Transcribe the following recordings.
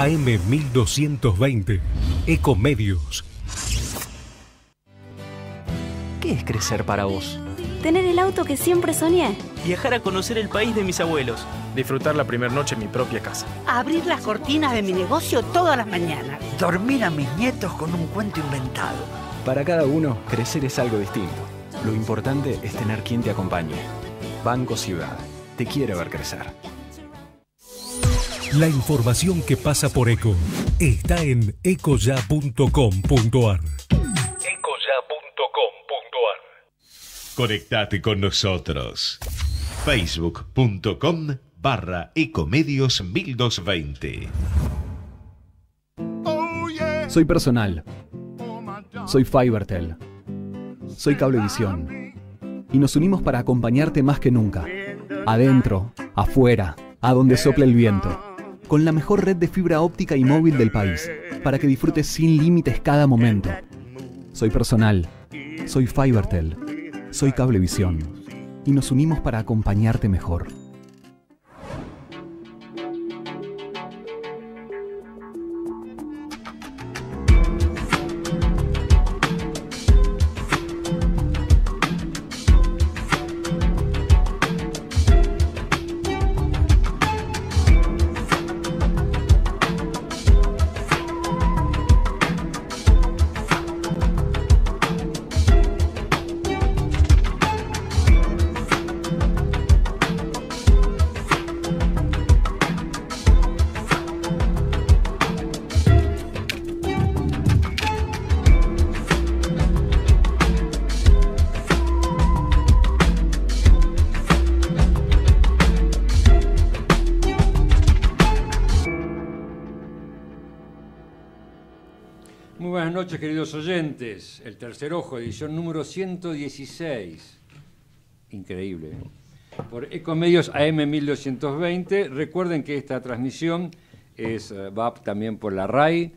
AM1220. Ecomedios. ¿Qué es crecer para vos? Tener el auto que siempre soñé. Viajar a conocer el país de mis abuelos. Disfrutar la primera noche en mi propia casa. Abrir las cortinas de mi negocio todas las mañanas. Dormir a mis nietos con un cuento inventado. Para cada uno, crecer es algo distinto. Lo importante es tener quien te acompañe. Banco Ciudad. Te quiere ver crecer. La información que pasa por ECO está en ecoya.com.ar. Ecoya.com.ar. Conectate con nosotros. Facebook.com barra Ecomedios 1220. Soy personal. Soy Fibertel. Soy Cablevisión. Y nos unimos para acompañarte más que nunca. Adentro, afuera, a donde sopla el viento con la mejor red de fibra óptica y móvil del país, para que disfrutes sin límites cada momento. Soy personal, soy Fibertel, soy Cablevisión y nos unimos para acompañarte mejor. noches, queridos oyentes. El Tercer Ojo, edición número 116. Increíble. ¿eh? Por Ecomedios AM1220. Recuerden que esta transmisión es, eh, va también por la RAI,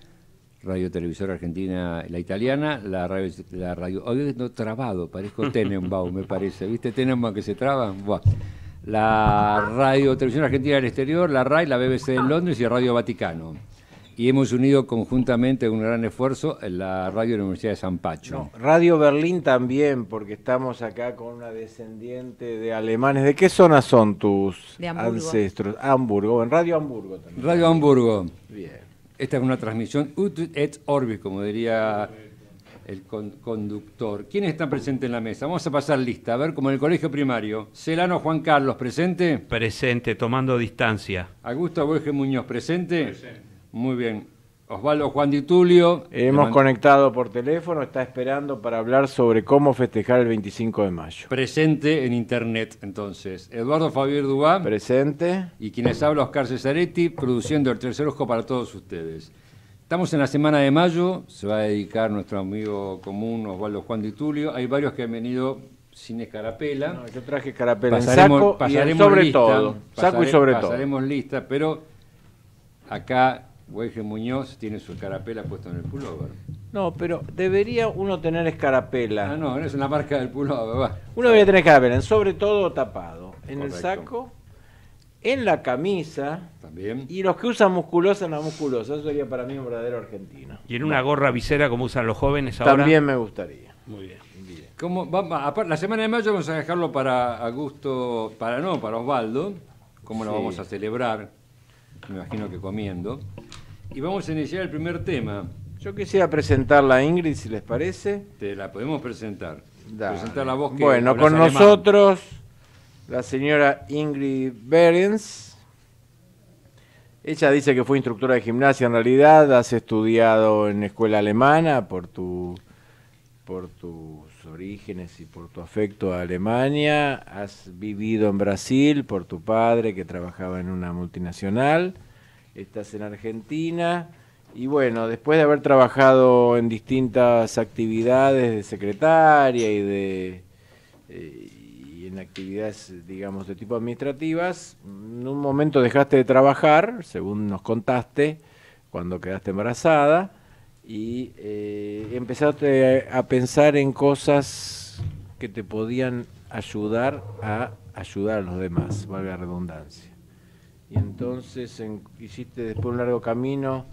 Radio Televisora Argentina, la italiana, la radio, la radio hoy no trabado, parezco Tenenbaum, me parece. ¿Viste Tenenbaum que se traba? La Radio Televisión Argentina del Exterior, la RAI, la BBC de Londres y Radio Vaticano y hemos unido conjuntamente un gran esfuerzo en la radio de la Universidad de San Pacho. radio Berlín también, porque estamos acá con una descendiente de alemanes. ¿De qué zona son tus ancestros? Hamburgo, en Radio Hamburgo también. Radio Hamburgo. Bien. Esta es una transmisión ut et orbis, como diría el conductor. ¿Quiénes están presentes en la mesa? Vamos a pasar lista, a ver, como en el colegio primario. Celano Juan Carlos, ¿presente? Presente, tomando distancia. Augusto Boeje Muñoz, ¿presente? Presente. Muy bien. Osvaldo Juan Di Tulio. Hemos conectado por teléfono, está esperando para hablar sobre cómo festejar el 25 de mayo. Presente en internet, entonces. Eduardo Javier Dubá. Presente. Y quienes habla, Oscar Cesaretti, produciendo el tercer ojo para todos ustedes. Estamos en la semana de mayo, se va a dedicar nuestro amigo común Osvaldo Juan Di Tulio. Hay varios que han venido sin escarapela. No, yo traje escarapela en saco pasaremos y todo. Saco y sobre todo. Pasaremos lista, pero acá que Muñoz tiene su escarapela puesto en el pullover. No, pero debería uno tener escarapela. Ah, no, no es una marca del pullover. Va. Uno debería tener escarapela, sobre todo tapado. En el saco, en la camisa. También. Y los que usan musculosa en la musculosa. Eso sería para mí un verdadero argentino. Y en una gorra visera como usan los jóvenes ahora. También me gustaría. Muy bien. la semana de mayo vamos a dejarlo para Augusto, para no, para Osvaldo, cómo lo vamos a celebrar me imagino que comiendo. Y vamos a iniciar el primer tema. Yo quisiera presentarla a Ingrid, si les parece. Te la podemos presentar. Presentar la voz Bueno, con nosotros la señora Ingrid Behrens. Ella dice que fue instructora de gimnasia, en realidad has estudiado en escuela alemana por tu por orígenes y por tu afecto a Alemania. Has vivido en Brasil por tu padre que trabajaba en una multinacional. Estás en Argentina. Y bueno, después de haber trabajado en distintas actividades de secretaria y de eh, y en actividades, digamos, de tipo administrativas, en un momento dejaste de trabajar, según nos contaste, cuando quedaste embarazada y eh, empezaste a pensar en cosas que te podían ayudar a ayudar a los demás, valga la redundancia. Y entonces hiciste después un largo camino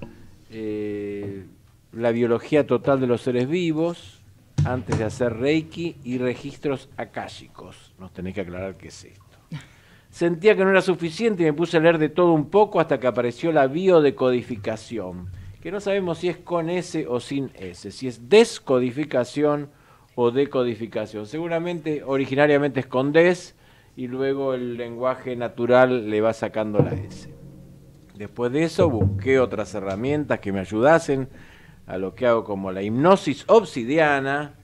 eh, la biología total de los seres vivos antes de hacer Reiki y registros akáshicos. Nos tenés que aclarar qué es esto. Sentía que no era suficiente y me puse a leer de todo un poco hasta que apareció la biodecodificación que no sabemos si es con S o sin S, si es descodificación o decodificación. Seguramente originariamente es con des y luego el lenguaje natural le va sacando la S. Después de eso busqué otras herramientas que me ayudasen a lo que hago como la hipnosis obsidiana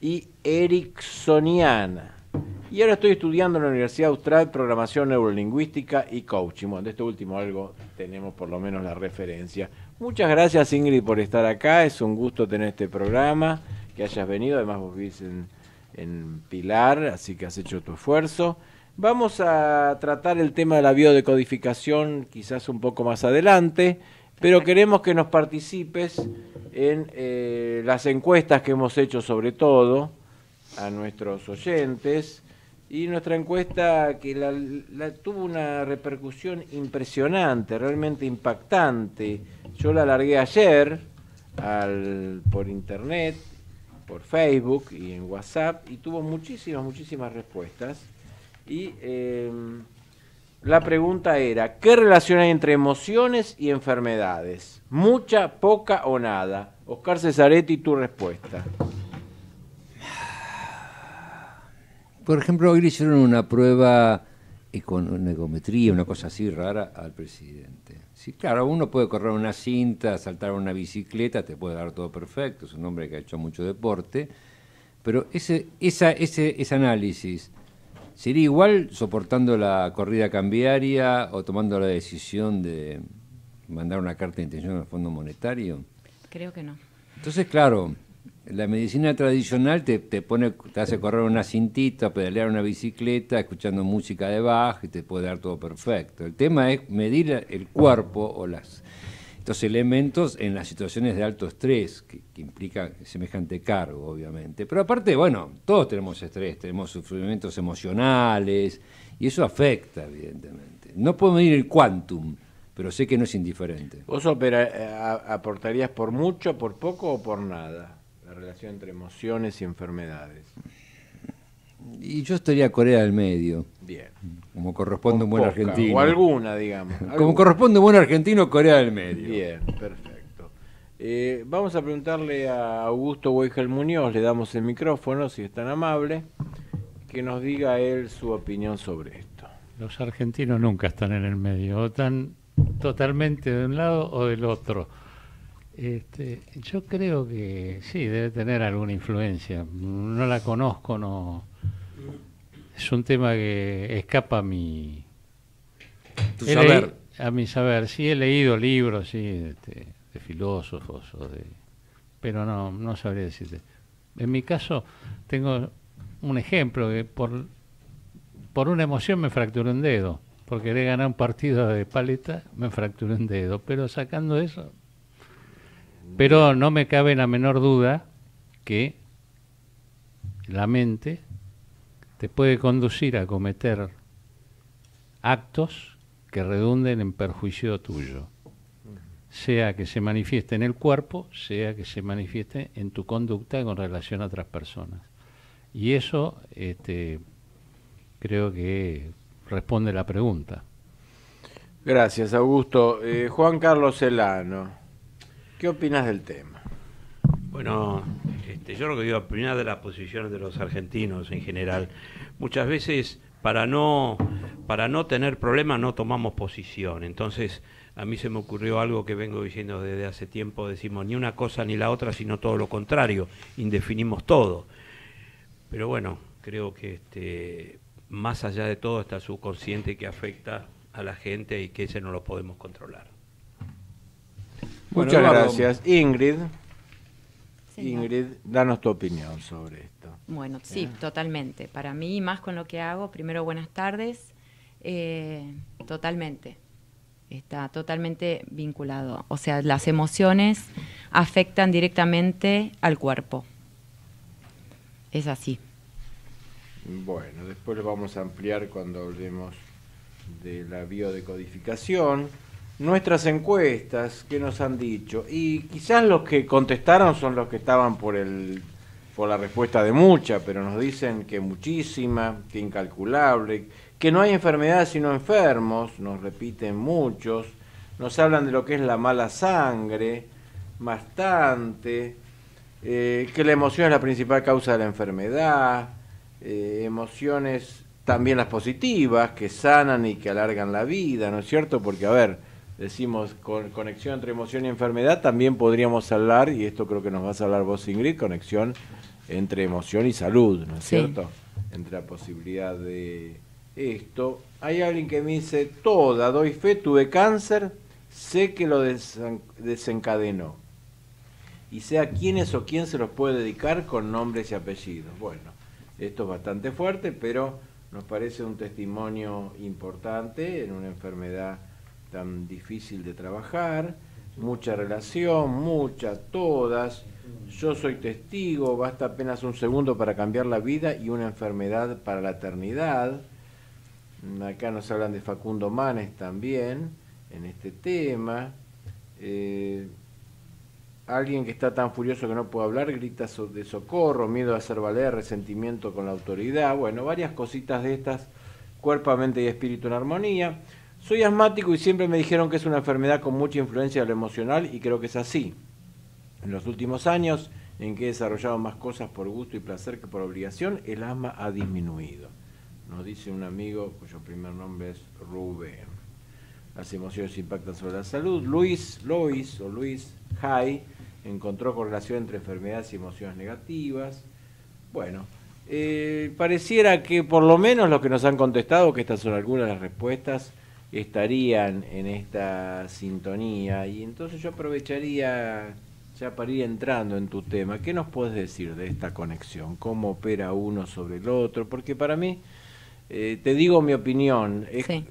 y ericksoniana. Y ahora estoy estudiando en la Universidad Austral programación neurolingüística y coaching. Bueno, de este último algo tenemos por lo menos la referencia. Muchas gracias Ingrid por estar acá, es un gusto tener este programa, que hayas venido, además vos vivís en, Pilar, así que has hecho tu esfuerzo. Vamos a tratar el tema de la biodecodificación quizás un poco más adelante, pero queremos que nos participes en eh, las encuestas que hemos hecho sobre todo a nuestros oyentes. Y nuestra encuesta que la, tuvo una repercusión impresionante, realmente impactante. Yo la largué ayer por internet, por Facebook y en WhatsApp y tuvo muchísimas, muchísimas respuestas. Y em, la pregunta era, ¿qué relación hay entre emociones y enfermedades? Mucha, poca o nada. Oscar Cesaretti, tu respuesta. Por ejemplo, hoy le hicieron una prueba con una egometría, una cosa así rara, al presidente. Sí, claro, uno puede correr una cinta, saltar una bicicleta, te puede dar todo perfecto, es un hombre que ha hecho mucho deporte, pero ese, esa, ese, ese análisis sería igual soportando la corrida cambiaria o tomando la decisión de mandar una carta de intención al Fondo Monetario. Creo que no. Entonces, claro, la medicina tradicional te, te, pone, te hace correr una cintita, pedalear una bicicleta, escuchando música de Bach y te puede dar todo perfecto. El tema es medir el cuerpo o las, estos elementos en las situaciones de alto estrés, que, que implica semejante cargo, obviamente. Pero aparte, bueno, todos tenemos estrés, tenemos sufrimientos emocionales y eso afecta, evidentemente. No puedo medir el quantum pero sé que no es indiferente. ¿Vos eh, aportarías por mucho, por poco o por nada? relación entre emociones y enfermedades? Y yo estaría Corea del Medio. Bien. Como corresponde un buen argentino. O alguna, digamos. Como corresponde un buen argentino, Corea del Medio. Bien, perfecto. Eh, vamos a preguntarle a Augusto Weigel Muñoz, le damos el micrófono, si es tan amable, que nos diga él su opinión sobre esto. Los argentinos nunca están en el medio, o están totalmente de un lado o del otro este, yo creo que sí, debe tener alguna influencia. No la conozco, no. Es un tema que escapa a mi. saber. A mi saber. Sí, he leído libros, este, de filósofos, o de, pero no, no sabría decirte. En mi caso, tengo un ejemplo que por, por una emoción me fracturé un dedo. Porque querer ganar un partido de paleta, me fracturé un dedo. Pero sacando eso, pero no me cabe la menor duda que la mente te puede conducir a cometer actos que redunden en perjuicio tuyo, sea que se manifieste en el cuerpo, sea que se manifieste en tu conducta con relación a otras personas. Y eso este, creo que responde la pregunta. Gracias, Augusto. Eh, Juan Carlos Celano. ¿Qué opinas del tema? Bueno, este, yo lo que digo, opinar de las posiciones de los argentinos en general. Muchas veces para no para no tener problemas no tomamos posición. Entonces, a mí se me ocurrió algo que vengo diciendo desde hace tiempo, decimos ni una cosa ni la otra, sino todo lo contrario, indefinimos todo. Pero bueno, creo que este más allá de todo está el subconsciente que afecta a la gente y que ese no lo podemos controlar. Muchas gracias. Ingrid, Ingrid, danos tu opinión sobre esto. Bueno, sí, totalmente. Para mí, más con lo que hago, primero buenas tardes. Eh, totalmente. Está totalmente vinculado. O sea, las emociones afectan directamente al cuerpo. Es así. Bueno, después lo vamos a ampliar cuando hablemos de la biodecodificación nuestras encuestas, ¿qué nos han dicho? Y quizás los que contestaron son los que estaban por el por la respuesta de mucha, pero nos dicen que muchísima, que incalculable, que no hay enfermedades sino enfermos, nos repiten muchos, nos hablan de lo que es la mala sangre, bastante, eh, que la emoción es la principal causa de la enfermedad, eh, emociones también las positivas, que sanan y que alargan la vida, ¿no es cierto? Porque, a ver, decimos con conexión entre emoción y enfermedad, también podríamos hablar, y esto creo que nos va a hablar vos, Ingrid, conexión entre emoción y salud, ¿no es cierto? Entre la posibilidad de esto. Hay alguien que me dice, toda, doy fe, tuve cáncer, sé que lo desencadenó. Y sé a quiénes o quién se los puede dedicar con nombres y apellidos. Bueno, esto es bastante fuerte, pero nos parece un testimonio importante en una enfermedad tan difícil de trabajar, mucha relación, muchas, todas. Yo soy testigo, basta apenas un segundo para cambiar la vida y una enfermedad para la eternidad. Acá nos hablan de Facundo Manes también en este tema. Eh, alguien que está tan furioso que no puede hablar grita de socorro, miedo a hacer valer, resentimiento con la autoridad. Bueno, varias cositas de estas, cuerpo, mente y espíritu en armonía. Soy asmático y siempre me dijeron que es una enfermedad con mucha influencia de lo emocional y creo que es así. En los últimos años, en que he desarrollado más cosas por gusto y placer que por obligación, el asma ha disminuido. Nos dice un amigo cuyo primer nombre es Rubén. Las emociones impactan sobre la salud. Luis, Lois o Luis Jai encontró correlación entre enfermedades y emociones negativas. Bueno, eh, pareciera que por lo menos los que nos han contestado, que estas son algunas de las respuestas, estarían en esta sintonía. Y entonces yo aprovecharía ya para ir entrando en tu tema, ¿qué nos puedes decir de esta conexión? ¿Cómo opera uno sobre el otro? Porque para mí, eh, te digo mi opinión,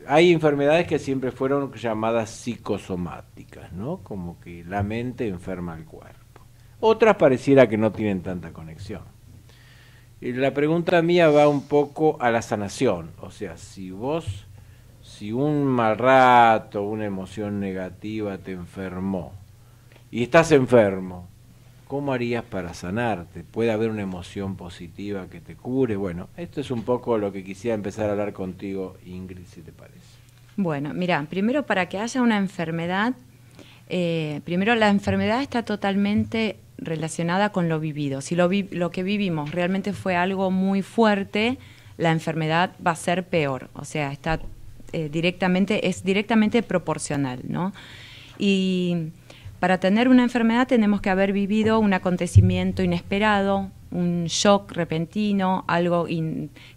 hay enfermedades que siempre fueron llamadas psicosomáticas, ¿no? Como que la mente enferma al cuerpo. Otras pareciera que no tienen tanta conexión. la pregunta mía va un poco a la sanación, o sea, si vos si un mal rato, una emoción negativa te enfermó y estás enfermo, ¿cómo harías para sanarte? ¿Puede haber una emoción positiva que te cure? Bueno, esto es un poco lo que quisiera empezar a hablar contigo, Ingrid, si te parece. Bueno, mira, primero para que haya una enfermedad, eh, primero la enfermedad está totalmente relacionada con lo vivido. Si lo, lo que vivimos realmente fue algo muy fuerte, la enfermedad va a ser peor. O sea, está eh, directamente, es directamente proporcional, ¿no? Y para tener una enfermedad tenemos que haber vivido un acontecimiento inesperado, un shock repentino, algo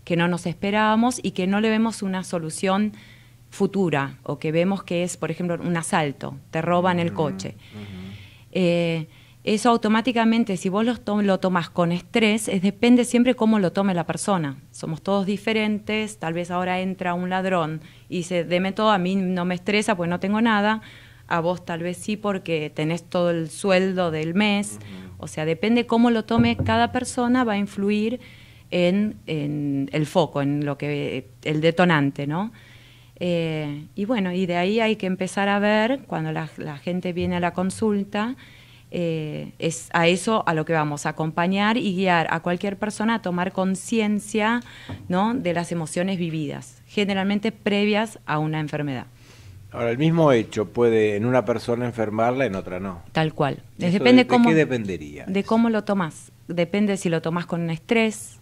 que no nos esperábamos y que no le vemos una solución futura o que vemos que es, por ejemplo, un asalto, te roban el coche. Eh, eso automáticamente, si vos lo, tomas con estrés, es, depende siempre cómo lo tome la persona. Somos todos diferentes, tal vez ahora entra un ladrón y dice, deme todo, a mí no me estresa, pues no tengo nada, a vos tal vez sí porque tenés todo el sueldo del mes, o sea, depende cómo lo tome cada persona, va a influir en, el foco, en lo que el detonante, ¿no? Eh, y bueno, y de ahí hay que empezar a ver, cuando la gente viene a la consulta, eh, es a eso a lo que vamos, a acompañar y guiar a cualquier persona a tomar conciencia ¿no? de las emociones vividas, generalmente previas a una enfermedad. Ahora, el mismo hecho puede en una persona enfermarla, en otra no. Tal cual. depende de, cómo, qué dependería? De cómo lo tomas Depende si lo tomas con un estrés.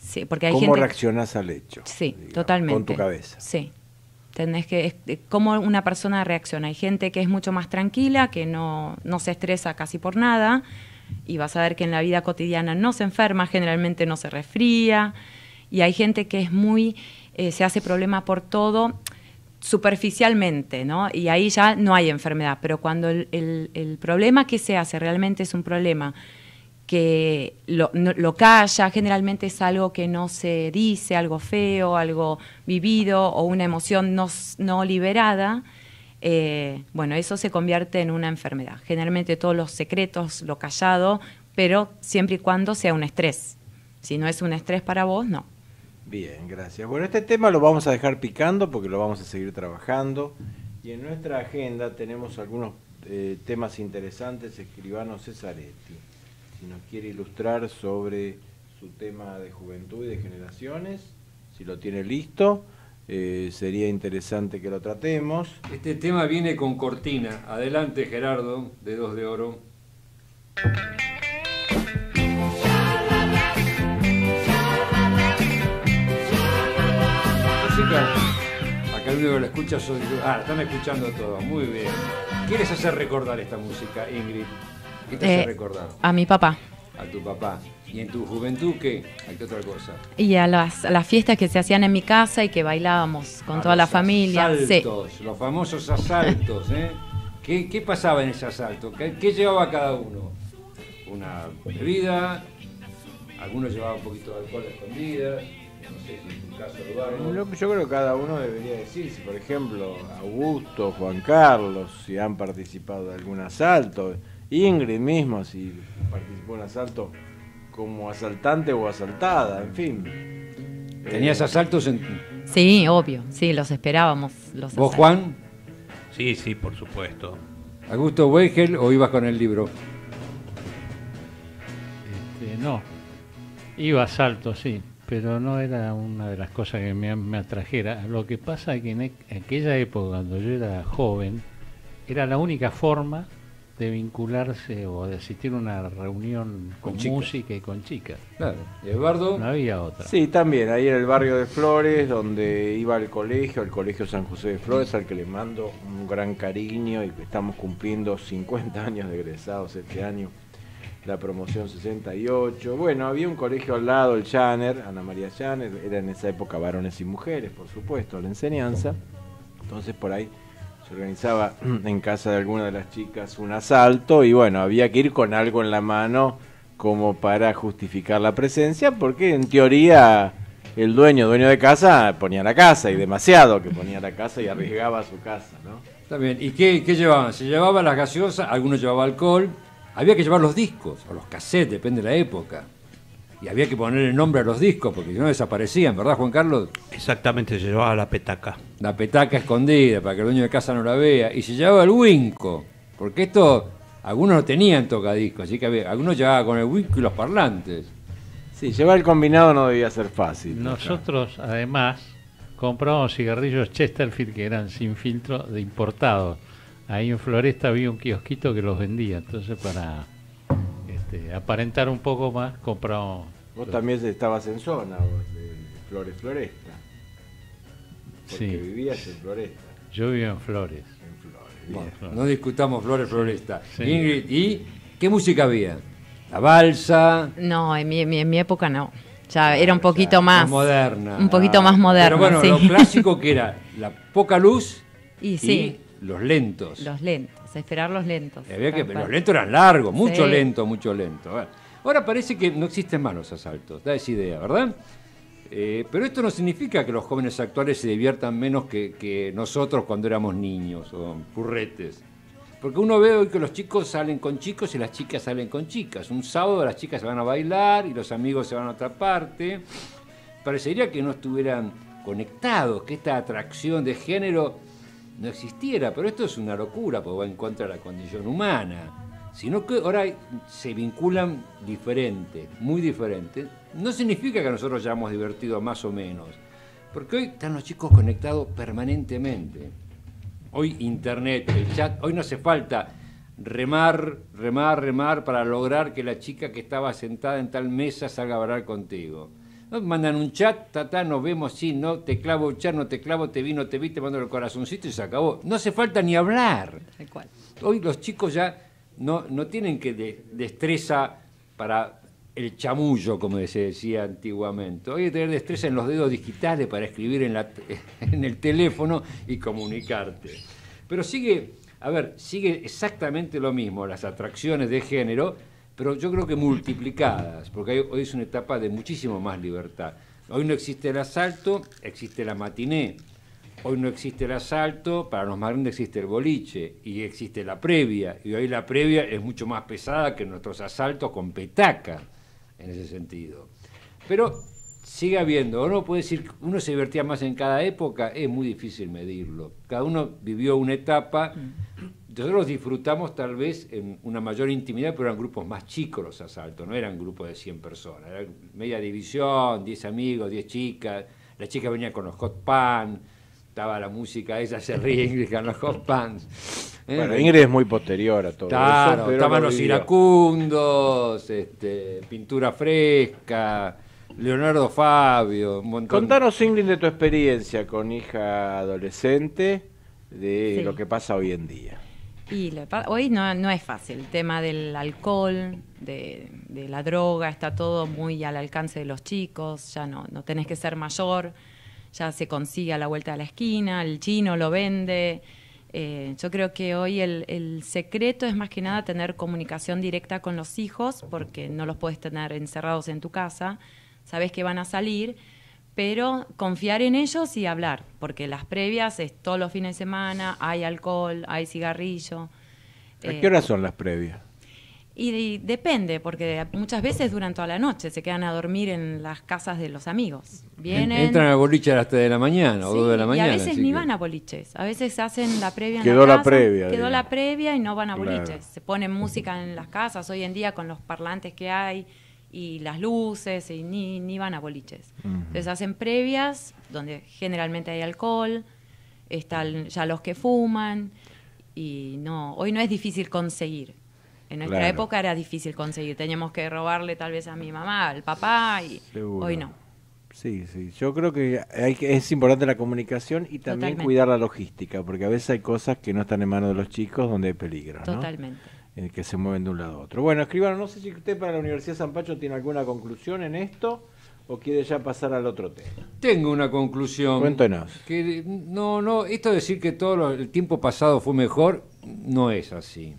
Sí, porque hay ¿Cómo reaccionas al hecho? Sí, totalmente. Con tu cabeza. Sí que, eh, cómo una persona reacciona. Hay gente que es mucho más tranquila, que no, se estresa casi por nada, y vas a ver que en la vida cotidiana no se enferma, generalmente no se resfría, y hay gente que es muy, eh, se hace problema por todo superficialmente, ¿no? Y ahí ya no hay enfermedad, pero cuando el, el problema que se hace realmente es un problema que lo, lo, calla, generalmente es algo que no se dice, algo feo, algo vivido o una emoción no, liberada, eh, bueno, eso se convierte en una enfermedad. Generalmente todos los secretos, lo callado, pero siempre y cuando sea un estrés. Si no es un estrés para vos, no. Bien, gracias. Bueno, este tema lo vamos a dejar picando porque lo vamos a seguir trabajando. Y en nuestra agenda tenemos algunos eh, temas interesantes, escribano Cesaretti si nos quiere ilustrar sobre su tema de juventud y de generaciones, si lo tiene listo. Eh, sería interesante que lo tratemos. Este tema viene con cortina. Adelante Gerardo, de Dos de Oro. Música. Acá el único que escucha Ah, están escuchando todo. Muy bien. ¿Quieres hacer recordar esta música, Ingrid? ¿Qué te hace eh, recordar? A mi papá. A tu papá. ¿Y en tu juventud qué? ¿A qué otra cosa? Y a las, fiestas que se hacían en mi casa y que bailábamos con toda la familia. Asaltos, los famosos asaltos, ¿eh? ¿Qué, pasaba en ese asalto? ¿Qué, llevaba cada uno? Una bebida, algunos llevaban un poquito de alcohol escondida? No sé en tu caso, Yo creo que cada uno debería decir, por ejemplo Augusto, Juan Carlos, si han participado de algún asalto, Ingrid mismo, si participó en asalto como asaltante o asaltada, en fin. ¿Tenías eh, asaltos? En... Sí, obvio, sí, los esperábamos. Los ¿Vos, Juan? Sí, sí, por supuesto. ¿Augusto Weigel o ibas con el libro? Este, no, iba a asalto, sí, pero no era una de las cosas que me, me atrajera. Lo que pasa es que en e, aquella época, cuando yo era joven, era la única forma de vincularse o de asistir a una reunión con, música y con chicas. Claro. Eduardo? No había otra. Sí, también, ahí en el barrio de Flores, donde iba al colegio, el Colegio San José de Flores, al que le mando un gran cariño y estamos cumpliendo 50 años de egresados este año, la promoción 68. Bueno, había un colegio al lado, el Chaner, Ana María Janer, era en esa época varones y mujeres, por supuesto, la enseñanza. Entonces por ahí se organizaba en casa de alguna de las chicas un asalto y bueno, había que ir con algo en la mano como para justificar la presencia, porque en teoría el dueño, dueño de casa, ponía la casa y demasiado que ponía la casa y arriesgaba su casa, ¿no? También, ¿y qué, qué llevaban? Se llevaban las gaseosas, algunos llevaban alcohol, había que llevar los discos o los cassettes, depende de la época y había que poner el nombre a los discos, porque si no desaparecían, ¿verdad, Juan Carlos? Exactamente, se llevaba la petaca. La petaca escondida, para que el dueño de casa no la vea, y se llevaba el winco, porque esto, algunos no tenían tocadiscos, así que algunos llevaban con el winco y los parlantes. Sí, llevar el combinado no debía ser fácil. Nosotros, además, compramos cigarrillos Chesterfield que eran sin filtro de importado. Ahí en Floresta había un kiosquito que los vendía, entonces para este, aparentar un poco más, compramos. Vos también estabas en zona, Flores Floresta. Porque sí. vivías en Floresta. Yo vivía en Flores. No discutamos Flores Floresta. ¿y qué música había? ¿La balsa? No, en mi, época no. sea, era un poquito más, moderna. Un poquito más moderna. Pero bueno, lo clásico que era la poca luz y, sí. y los lentos. Los lentos esperar los lentos. los lentos eran largos, mucho lento, mucho lento. ahora parece que no existen más los asaltos, da esa idea, ¿verdad? Eh, pero esto no significa que los jóvenes actuales se diviertan menos que, nosotros cuando éramos niños o purretes. Porque uno ve hoy que los chicos salen con chicos y las chicas salen con chicas. Un sábado las chicas se van a bailar y los amigos se van a otra parte. Parecería que no estuvieran conectados, que esta atracción de género no existiera, pero esto es una locura, porque va en contra de la condición humana, sino que ahora se vinculan diferentes, muy diferentes. No significa que nosotros hayamos divertido más o menos, porque hoy están los chicos conectados permanentemente. Hoy internet, el chat, hoy no hace falta remar, remar, remar para lograr que la chica que estaba sentada en tal mesa salga a hablar contigo. Mandan un chat, tata, nos vemos, sí, no, te clavo chat, no te clavo, te vi, no te vi, te mando el corazoncito y se acabó. No hace falta ni hablar. Hoy los chicos ya no, no tienen que destreza para el chamullo, como se decía antiguamente. Hoy hay que tener destreza en los dedos digitales para escribir en, la, en el teléfono y comunicarte. Pero sigue, a ver, sigue exactamente lo mismo, las atracciones de género, pero yo creo que multiplicadas, porque hoy es una etapa de muchísimo más libertad. Hoy no existe el asalto, existe la matiné. Hoy no existe el asalto, para los más grandes existe el boliche y existe la previa. Y hoy la previa es mucho más pesada que nuestros asaltos con petaca, en ese sentido. Pero sigue habiendo, uno puede decir, uno se divertía más en cada época, es muy difícil medirlo. Cada uno vivió una etapa mm. Nosotros disfrutamos tal vez en una mayor intimidad, pero eran grupos más chicos los asaltos, no eran grupos de 100 personas, era media división, 10 amigos, 10 chicas, la chica venía con los hot pants estaba la música, ella se ríe Ingrid con los hot pants. Bueno, Ingrid es muy posterior a todo claro, eso. estaban los iracundos, este, pintura fresca, Leonardo Fabio, un montón. Contanos, Ingrid, de tu experiencia con hija adolescente, de lo que pasa hoy en día. Y hoy no, es fácil. El tema del alcohol, de, la droga, está todo muy al alcance de los chicos. Ya no, no tenés que ser mayor, ya se consigue a la vuelta de la esquina, el chino lo vende. Eh, yo creo que hoy el, el, secreto es más que nada tener comunicación directa con los hijos, porque no los puedes tener encerrados en tu casa, sabes que van a salir pero confiar en ellos y hablar, porque las previas es todos los fines de semana, hay alcohol, hay cigarrillo. ¿A eh, qué horas son las previas? Y, depende, porque muchas veces duran toda la noche, se quedan a dormir en las casas de los amigos. Vienen, Entran a boliche a las 3 de la mañana o de la mañana. Y a veces ni van a boliches, a veces hacen la previa en quedó la, la previa. Quedó la previa y no van a boliches. Se ponen música en las casas, hoy en día con los parlantes que hay y las luces, y ni, ni van a boliches. Entonces hacen previas, donde generalmente hay alcohol, están ya los que fuman, y no, hoy no es difícil conseguir. En nuestra época era difícil conseguir, teníamos que robarle tal vez a mi mamá, al papá, y hoy no. Sí, sí, yo creo que, es importante la comunicación y también cuidar la logística, porque a veces hay cosas que no están en manos de los chicos donde hay peligro. Totalmente. Eh, que se mueven de un lado a otro. Bueno, escribano, no sé si usted para la Universidad de San Pacho tiene alguna conclusión en esto o quiere ya pasar al otro tema. Tengo una conclusión. Cuéntenos. Que, no, no, esto de decir que todo el tiempo pasado fue mejor no es así.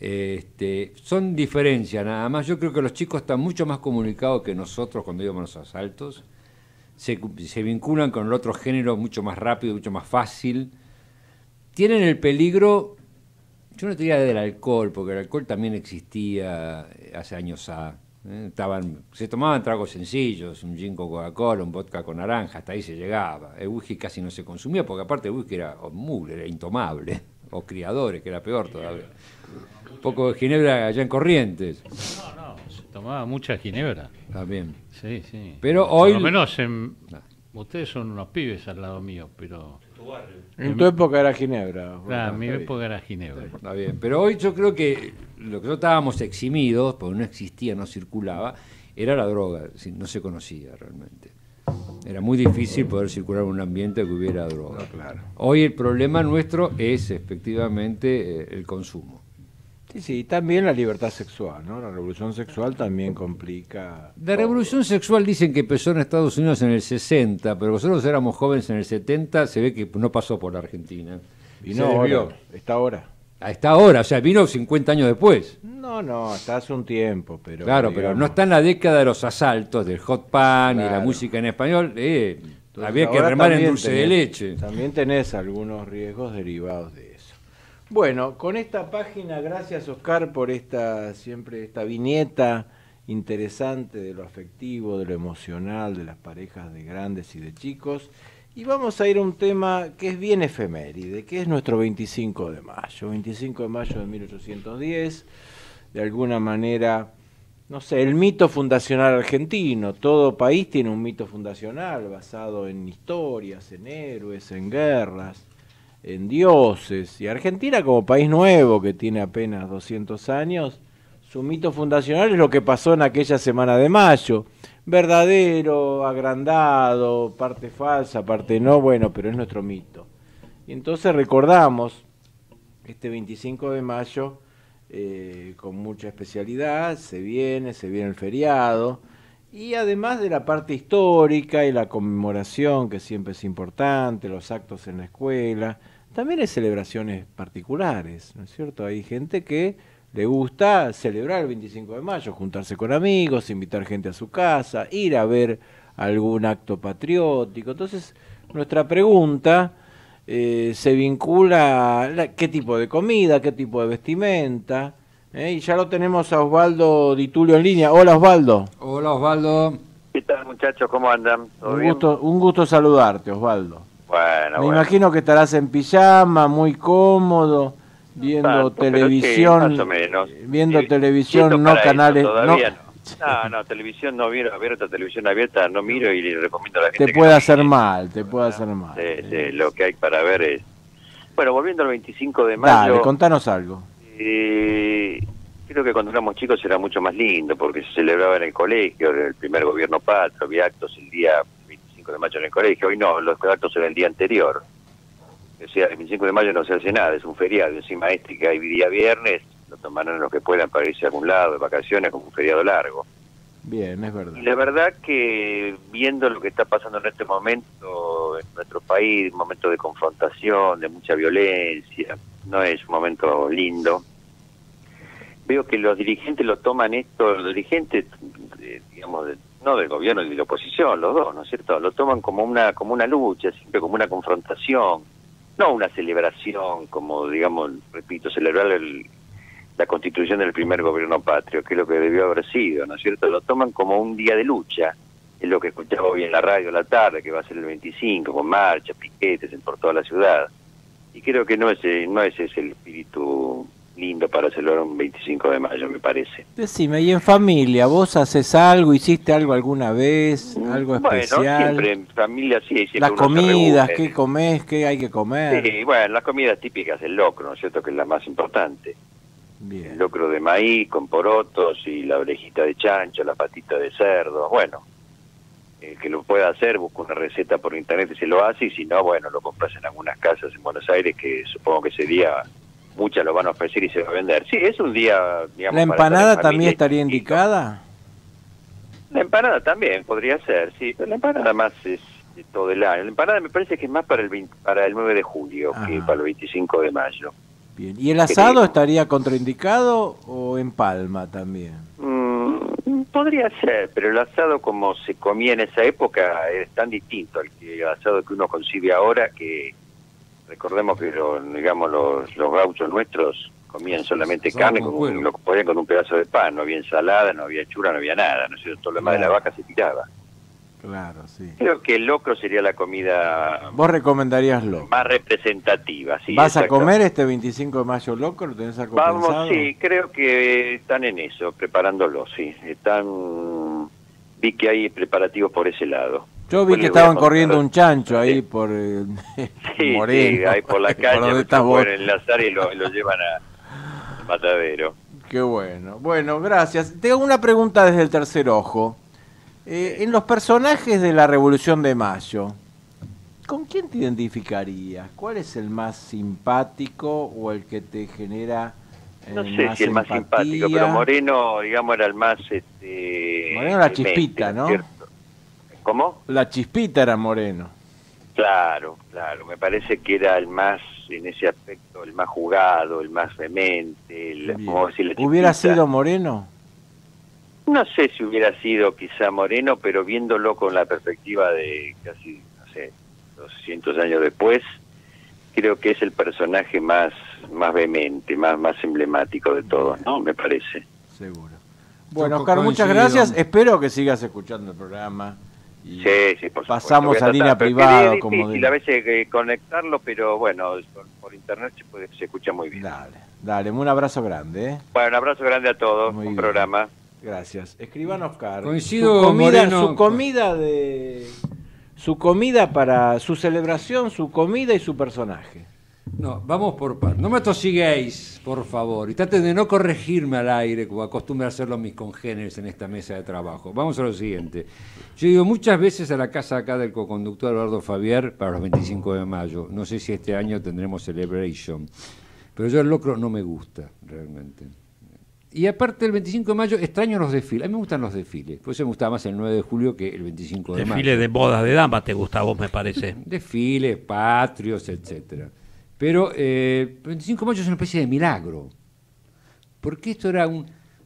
Este, son diferencias nada más. Yo creo que los chicos están mucho más comunicados que nosotros cuando íbamos a los asaltos. Se, se, vinculan con el otro género mucho más rápido, mucho más fácil. Tienen el peligro yo no te diría del alcohol, porque el alcohol también existía eh, hace años A. ¿eh? Estaban, se tomaban tragos sencillos, un gin con Coca-Cola, un vodka con naranja, hasta ahí se llegaba. El whisky casi no se consumía, porque aparte el whisky era muble, era intomable, o criadores, que era peor todavía. Un poco de ginebra allá en Corrientes. No, no, se tomaba mucha ginebra. También. Sí, sí. Pero hoy... Por lo menos en... Ah. Ustedes son unos pibes al lado mío, pero en tu época era Ginebra. Claro, mi época era Ginebra. Está bien, pero hoy yo creo que lo que no estábamos eximidos, porque no existía, no circulaba, era la droga, no se conocía realmente. Era muy difícil poder circular en un ambiente que hubiera droga. claro. Hoy el problema nuestro es efectivamente eh, el consumo. Sí, sí, también la libertad sexual, ¿no? La revolución sexual también complica. La revolución sexual dicen que empezó en Estados Unidos en el 60, pero nosotros éramos jóvenes en el 70, se ve que no pasó por la Argentina. Y no, ahora, está ahora. A ah, esta hora, o sea, vino 50 años después. No, no, hasta hace un tiempo, pero. Claro, pero no está en la década de los asaltos, del hot pan y la música en español. Eh, había que remar en dulce de leche. También tenés algunos riesgos derivados de bueno, con esta página, gracias Oscar por esta siempre esta viñeta interesante de lo afectivo, de lo emocional, de las parejas de grandes y de chicos. Y vamos a ir a un tema que es bien efeméride, que es nuestro 25 de mayo. 25 de mayo de 1810, de alguna manera, no sé, el mito fundacional argentino. Todo país tiene un mito fundacional basado en historias, en héroes, en guerras en dioses. Y Argentina como país nuevo que tiene apenas 200 años, su mito fundacional es lo que pasó en aquella semana de mayo. Verdadero, agrandado, parte falsa, parte no, bueno, pero es nuestro mito. Y entonces recordamos este 25 de mayo eh, con mucha especialidad, se viene, se viene el feriado. Y además de la parte histórica y la conmemoración, que siempre es importante, los actos en la escuela, también hay celebraciones particulares, ¿no es cierto? Hay gente que le gusta celebrar el 25 de mayo, juntarse con amigos, invitar gente a su casa, ir a ver algún acto patriótico. Entonces, nuestra pregunta eh, se vincula a qué tipo de comida, qué tipo de vestimenta. ¿eh? Y ya lo tenemos a Osvaldo Ditulio en línea. Hola Osvaldo. Hola Osvaldo. ¿Qué tal muchachos? ¿Cómo andan? un gusto saludarte Osvaldo. Bueno, Me imagino que estarás en pijama, muy cómodo, viendo ah, televisión, más o menos. Eh, viendo televisión, no canales, no. no. no. televisión no abierta, televisión abierta no miro y le recomiendo a la gente. Te puede hacer mal, te puede hacer mal. Eh. lo que hay para ver es. Bueno, volviendo al 25 de mayo. Dale, contanos algo. Eh, creo que cuando éramos chicos era mucho más lindo porque se celebraba en el colegio, en el primer gobierno patrio, había actos el día de mayo en el colegio. Hoy no, los datos son el día anterior. O sea, el 25 de mayo no se hace nada, es un feriado. Encima este que hay día viernes, lo tomarán los que puedan para irse a algún lado, de vacaciones, como un feriado largo. Bien, es verdad. la verdad que viendo lo que está pasando en este momento en nuestro país, un momento de confrontación, de mucha violencia, no es un momento lindo. Veo que los dirigentes lo toman esto, los dirigentes, eh, digamos, de no del gobierno y de la oposición, los dos, ¿no es cierto? Lo toman como una, como una lucha, siempre como una confrontación, no una celebración, como digamos, repito, celebrar la constitución del primer gobierno patrio, que es lo que debió haber sido, ¿no es cierto? Lo toman como un día de lucha, es lo que escuchaba hoy en la radio la tarde, que va a ser el 25, con marchas, piquetes por toda la ciudad. Y creo que no es, eh, no es el espíritu lindo para celebrar un 25 de mayo, me parece. Decime, y en familia, ¿vos haces algo? ¿Hiciste algo alguna vez? Mm, ¿Algo especial? bueno, siempre en familia sí. Siempre las comidas, ¿qué comés? ¿Qué hay que comer? Sí, bueno, las comidas típicas, el locro, ¿no es cierto? Que es la más importante. Bien. El locro de maíz con porotos y la orejita de chancho, la patita de cerdo, bueno. El que lo pueda hacer, busca una receta por internet y se lo hace, y si no, bueno, lo compras en algunas casas en Buenos Aires, que supongo que sería muchas lo van a ofrecer y se va a vender. Sí, es un día, ¿La empanada también estaría indicada? La empanada también podría ser, sí, la empanada más es todo el año. La empanada me parece que es más para el para el 9 de julio que para el 25 de mayo. Bien. ¿Y el asado estaría contraindicado o en palma también? Mm, podría ser, pero el asado como se comía en esa época es tan distinto al, asado que uno concibe ahora que Recordemos que digamos los, gauchos nuestros comían solamente carne, lo podían con un pedazo de pan, no había ensalada, no había chura, no había nada, Todo lo demás de la vaca se tiraba. Claro, sí. Creo que el locro sería la comida... Más representativa, ¿Vas a comer este 25 de mayo locro? ¿Tenés algo Vamos, sí, creo que están en eso, preparándolo, sí. Están... Vi que hay preparativos por ese lado. Yo vi pues que estaban corriendo un chancho ahí por eh, Moreno. ahí por la calle, por enlazar y lo, llevan a Matadero. Qué bueno. Bueno, gracias. Tengo una pregunta desde el tercer ojo. Eh, en los personajes de la Revolución de Mayo, ¿con quién te identificarías? ¿Cuál es el más simpático o el que te genera... El eh, no sé si el más simpático, pero Moreno, digamos, era el más... Este, Moreno era chispita, ¿no? ¿Cómo? La chispita era Moreno. Claro, claro. Me parece que era el más, en ese aspecto, el más jugado, el más vehemente. ¿Hubiera sido Moreno? No sé si hubiera sido quizá Moreno, pero viéndolo con la perspectiva de casi, no sé, 200 años después, creo que es el personaje más, más vehemente, más, más emblemático de todos, ¿no? Me parece. Seguro. Bueno, Oscar, muchas gracias. Espero que sigas escuchando el programa sí, pasamos a línea privada. como a veces eh, conectarlo, pero bueno, por, internet se, escucha muy bien. Dale, un abrazo grande. Eh. Bueno, un abrazo grande a todos, un programa. Gracias. Escriban Oscar. su comida de... Su comida para su celebración, su comida y su personaje. No, vamos por par. No me atosiguéis, por favor. Y traten de no corregirme al aire, como a hacerlo mis congéneres en esta mesa de trabajo. Vamos a lo siguiente. Yo digo muchas veces a la casa acá del coconductor Eduardo Fabier para los 25 de mayo. No sé si este año tendremos Celebration. Pero yo el locro no me gusta, realmente. Y aparte, el 25 de mayo, extraño los desfiles. A mí me gustan los desfiles. Por eso me gustaba más el 9 de julio que el 25 de mayo. Desfiles de bodas de damas te gusta a vos, me parece. desfiles, patrios, etcétera. Pero eh, 25 de mayo es una especie de milagro, porque esto era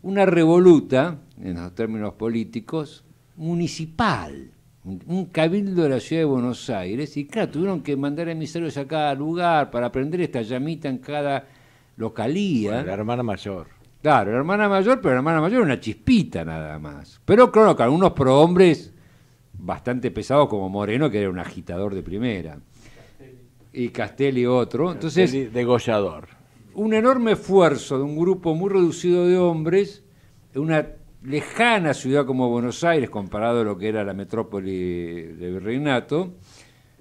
una revoluta, en los términos políticos, municipal, un, cabildo de la ciudad de Buenos Aires, y claro, tuvieron que mandar emisarios a cada lugar para prender esta llamita en cada localía. la hermana mayor. Claro, la hermana mayor, pero la hermana mayor una chispita nada más. Pero claro, con algunos prohombres bastante pesados como Moreno, que era un agitador de primera y Castelli otro. Entonces, degollador. Un enorme esfuerzo de un grupo muy reducido de hombres en una lejana ciudad como Buenos Aires, comparado a lo que era la metrópoli de Virreinato,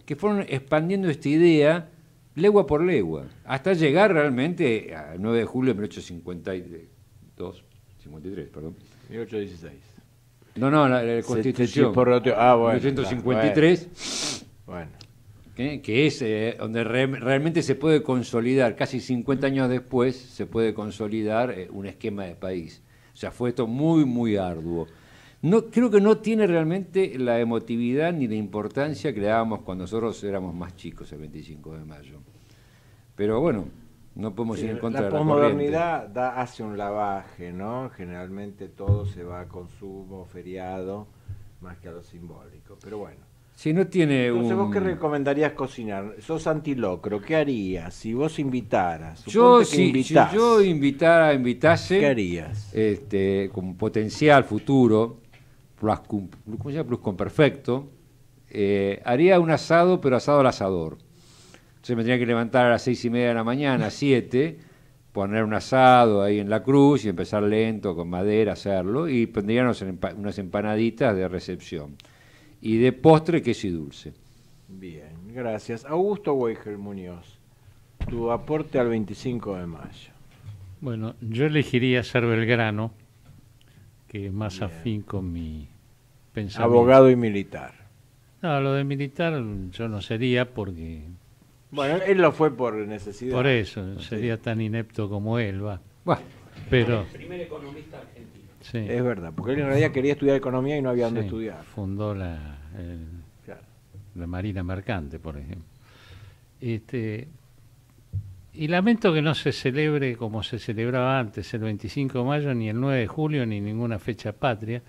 que fueron expandiendo esta idea legua por legua, hasta llegar realmente al 9 de julio de 1852, 53, perdón. 1816. No, no, la, Constitución. ah, bueno, 1853. bueno que es eh, donde realmente se puede consolidar, casi 50 años después, se puede consolidar eh, un esquema de país. O sea, fue esto muy, muy arduo. No, creo que no tiene realmente la emotividad ni la importancia que le dábamos cuando nosotros éramos más chicos, el 25 de mayo. Pero bueno, no podemos ir en contra la de la posmodernidad da, hace un lavaje, ¿no? Generalmente todo se va a consumo, feriado, más que a lo simbólico. Pero bueno. Si no tiene Entonces, ¿vos qué recomendarías cocinar? Sos antilocro, ¿qué harías si vos invitaras? Yo, si, Yo si, yo invitara, invitase... ¿Qué harías? Este, con potencial futuro, plus, con perfecto, eh, haría un asado, pero asado al asador. Entonces me tenía que levantar a las seis y media de la mañana, siete, poner un asado ahí en la cruz y empezar lento con madera a hacerlo, y pondríamos unas empanaditas de recepción y de postre que sí dulce. Bien, gracias. Augusto Weiger Muñoz, tu aporte al 25 de mayo. Bueno, yo elegiría ser Belgrano, que es más afín con mi pensamiento. Abogado y militar. No, lo de militar yo no sería porque... Bueno, él lo fue por necesidad. Por eso, sería tan inepto como él, va. Bueno, pero... El primer economista argentino. Es verdad, porque él en realidad quería estudiar economía y no había dónde estudiar. Fundó la, la Marina Mercante, por ejemplo. Este, y lamento que no se celebre como se celebraba antes, el 25 de mayo, ni el 9 de julio, ni ninguna fecha patria.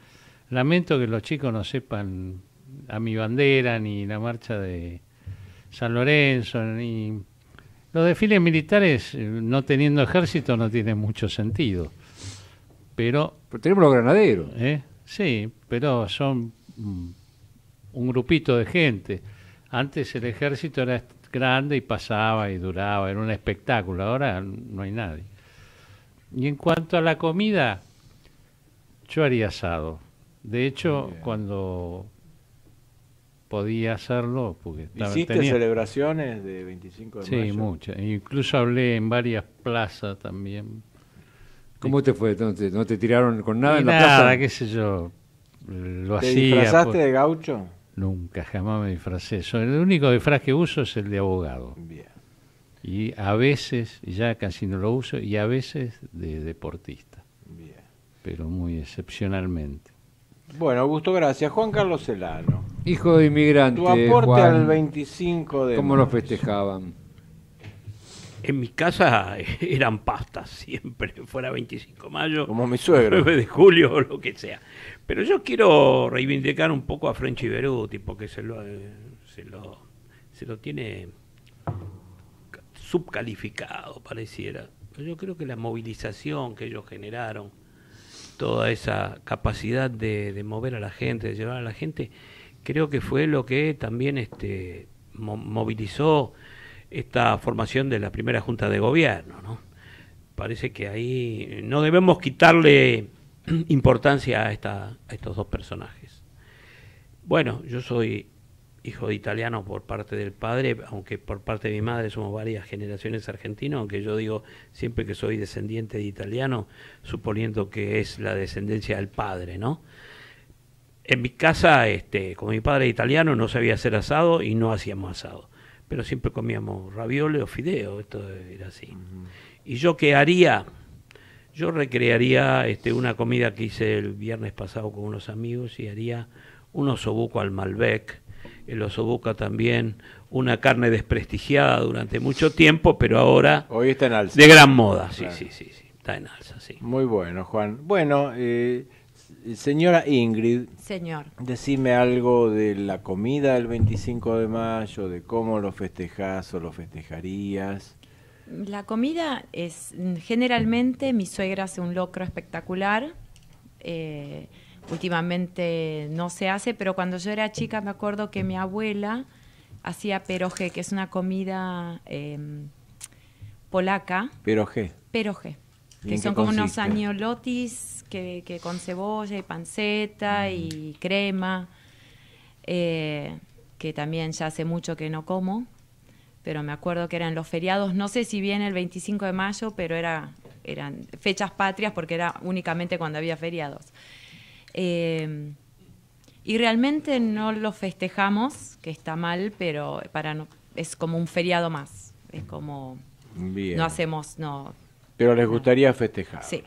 Lamento que los chicos no sepan a mi bandera, ni la marcha de San Lorenzo, ni... Los desfiles militares, eh, no teniendo ejército, no tienen mucho sentido pero... tenemos los granaderos. ¿Eh? Sí, pero son mm, un grupito de gente. Antes el ejército era grande y pasaba y duraba, era un espectáculo, ahora no hay nadie. Y en cuanto a la comida, yo haría asado. De hecho, cuando podía hacerlo, porque ¿Hiciste celebraciones de 25 de mayo? Sí, muchas. Incluso hablé en varias plazas también ¿Cómo te fue? ¿No te, tiraron con nada en la plaza? Nada, qué sé yo. Lo ¿Te disfrazaste de gaucho? Nunca, jamás me disfrazé, el único disfraz que uso es el de abogado. Bien. Y a veces, ya casi no lo uso, y a veces de deportista. Bien. Pero muy excepcionalmente. Bueno, Augusto, gracias. Juan Carlos Celano. Hijo de inmigrante. Tu aporte al 25 de. ¿Cómo lo festejaban? En mi casa eran pastas siempre, fuera 25 de mayo, como mi 9 de julio o lo que sea. Pero yo quiero reivindicar un poco a French Beruti, porque eh, se lo, se lo, tiene subcalificado, pareciera. yo creo que la movilización que ellos generaron, toda esa capacidad de, mover a la gente, de llevar a la gente, creo que fue lo que también este, movilizó esta formación de la primera Junta de Gobierno. ¿no? Parece que ahí no debemos quitarle importancia a, esta, estos dos personajes. Bueno, yo soy hijo de italiano por parte del padre, aunque por parte de mi madre somos varias generaciones argentinos, aunque yo digo siempre que soy descendiente de italiano, suponiendo que es la descendencia del padre, ¿no? En mi casa, este, como mi padre italiano, no sabía hacer asado y no hacíamos asado pero siempre comíamos ravioles o fideo, esto era así. ¿Y yo qué haría? Yo recrearía este, una comida que hice el viernes pasado con unos amigos y haría un osobuco al Malbec, el osobuco también, una carne desprestigiada durante mucho tiempo, pero ahora... Hoy está en alza. De gran moda, sí, sí, sí, sí, está en alza, sí. Muy bueno, Juan. Bueno... Eh, Señora Ingrid, señor, decime algo de la comida del 25 de mayo, de cómo lo festejás o lo festejarías. La comida es mm, generalmente mi suegra hace un locro espectacular. Eh, últimamente no se hace, pero cuando yo era chica me acuerdo que mi abuela hacía peroje, que es una comida em, polaca. Peroje. Peroje. Que son como unos añolotis que, que, con cebolla y panceta y crema, eh, que también ya hace mucho que no como, pero me acuerdo que eran los feriados, no sé si bien el 25 de mayo, pero era, eran fechas patrias porque era únicamente cuando había feriados. Eh, y realmente no los festejamos, que está mal, pero para no, es como un feriado más, es como... No hacemos, no, pero les gustaría festejar. Sí.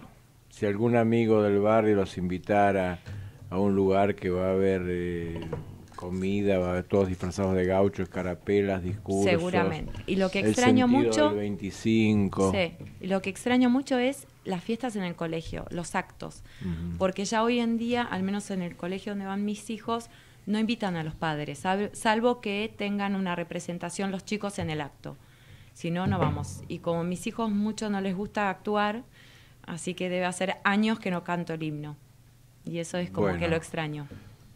Si algún amigo del barrio los invitara a un lugar que va a haber eh, comida, va a haber todos disfrazados de gauchos, carapelas, discursos. Seguramente. Y lo que extraño mucho. Sí. lo que extraño mucho es las fiestas en el colegio, los actos. Porque ya hoy en día, al menos en el colegio donde van mis hijos, no invitan a los padres, salvo que tengan una representación los chicos en el acto. Si no, no vamos. Y como a mis hijos mucho no les gusta actuar, así que debe hacer años que no canto el himno. Y eso es como que lo extraño.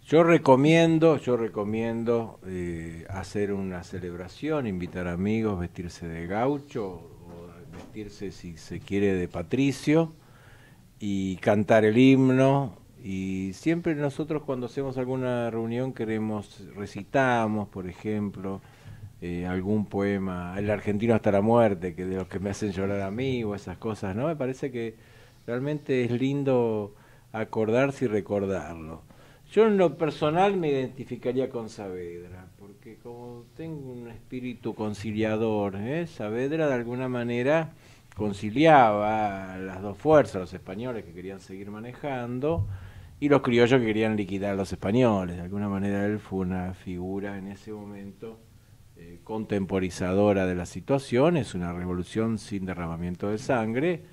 Yo recomiendo, yo recomiendo eh, hacer una celebración, invitar amigos, vestirse de gaucho, o vestirse si se quiere de patricio, y cantar el himno, y siempre nosotros cuando hacemos alguna reunión queremos, recitamos, por ejemplo, eh, algún poema, El argentino hasta la muerte, que de los que me hacen llorar a mí o esas cosas, ¿no? Me parece que realmente es lindo acordarse y recordarlo. Yo en lo personal me identificaría con Saavedra, porque como tengo un espíritu conciliador, ¿eh? Saavedra de alguna manera conciliaba las dos fuerzas, los españoles que querían seguir manejando y los criollos que querían liquidar a los españoles. De alguna manera él fue una figura en ese momento eh, contemporizadora de la situación, es una revolución sin derramamiento de sangre.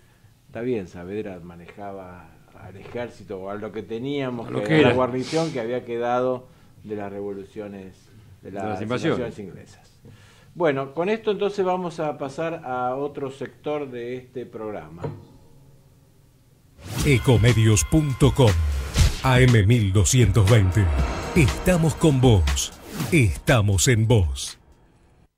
Está bien, Saavedra ah, manejaba al ejército o a lo que teníamos, la guarnición que había quedado de las revoluciones, de las, inglesas. Bueno, con esto entonces vamos a pasar a otro sector de este programa. Ecomedios.com AM1220. Estamos con vos. Estamos en vos.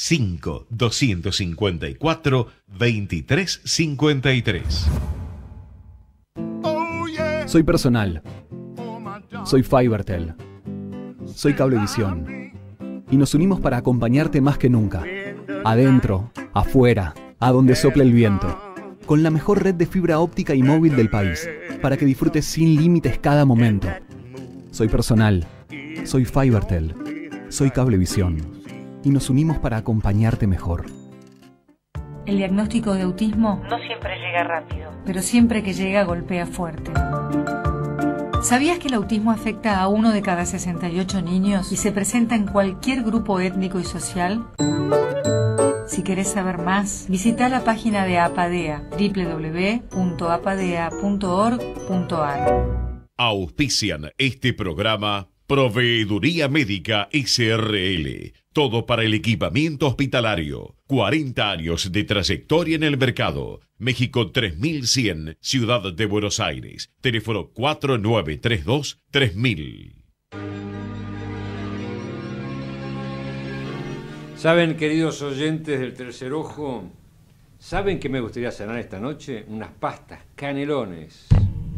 5 254 2353. Soy personal. Soy Fibertel. Soy Cablevisión. Y nos unimos para acompañarte más que nunca. Adentro, afuera, a donde sopla el viento. Con la mejor red de fibra óptica y móvil del país, para que disfrutes sin límites cada momento. Soy personal. Soy Fibertel. Soy Cablevisión y nos unimos para acompañarte mejor. El diagnóstico de autismo no siempre llega rápido, pero siempre que llega golpea fuerte. ¿Sabías que el autismo afecta a uno de cada 68 niños y se presenta en cualquier grupo étnico y social? Si querés saber más, visita la página de APADEA www.apadea.org.ar. Auspician este programa Proveeduría Médica SRL. Todo para el equipamiento hospitalario. 40 años de trayectoria en el mercado. México 3100, Ciudad de Buenos Aires. Teléfono 4932-3000. Saben, queridos oyentes del Tercer Ojo, ¿saben que me gustaría cenar esta noche? Unas pastas, canelones.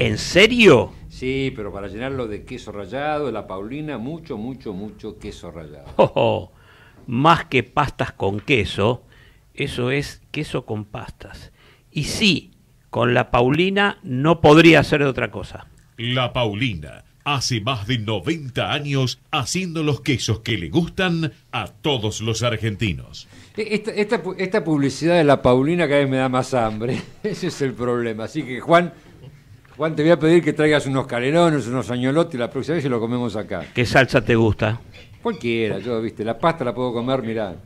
¿En serio? Sí, pero para llenarlo de queso rallado, de la paulina, mucho, mucho, mucho queso rallado. Oh, oh, Más que pastas con queso, eso es queso con pastas. Y sí, con la paulina no podría ser otra cosa. La paulina hace más de 90 años haciendo los quesos que le gustan a todos los argentinos. E, esta, esta publicidad de la Paulina cada vez me da más hambre. Ese es el problema. Así que, Juan, Juan, te voy a pedir que traigas unos calerones, unos añolotes la próxima vez se lo comemos acá. ¿Qué salsa te gusta? Cualquiera, yo, viste, la pasta la puedo comer, mirá.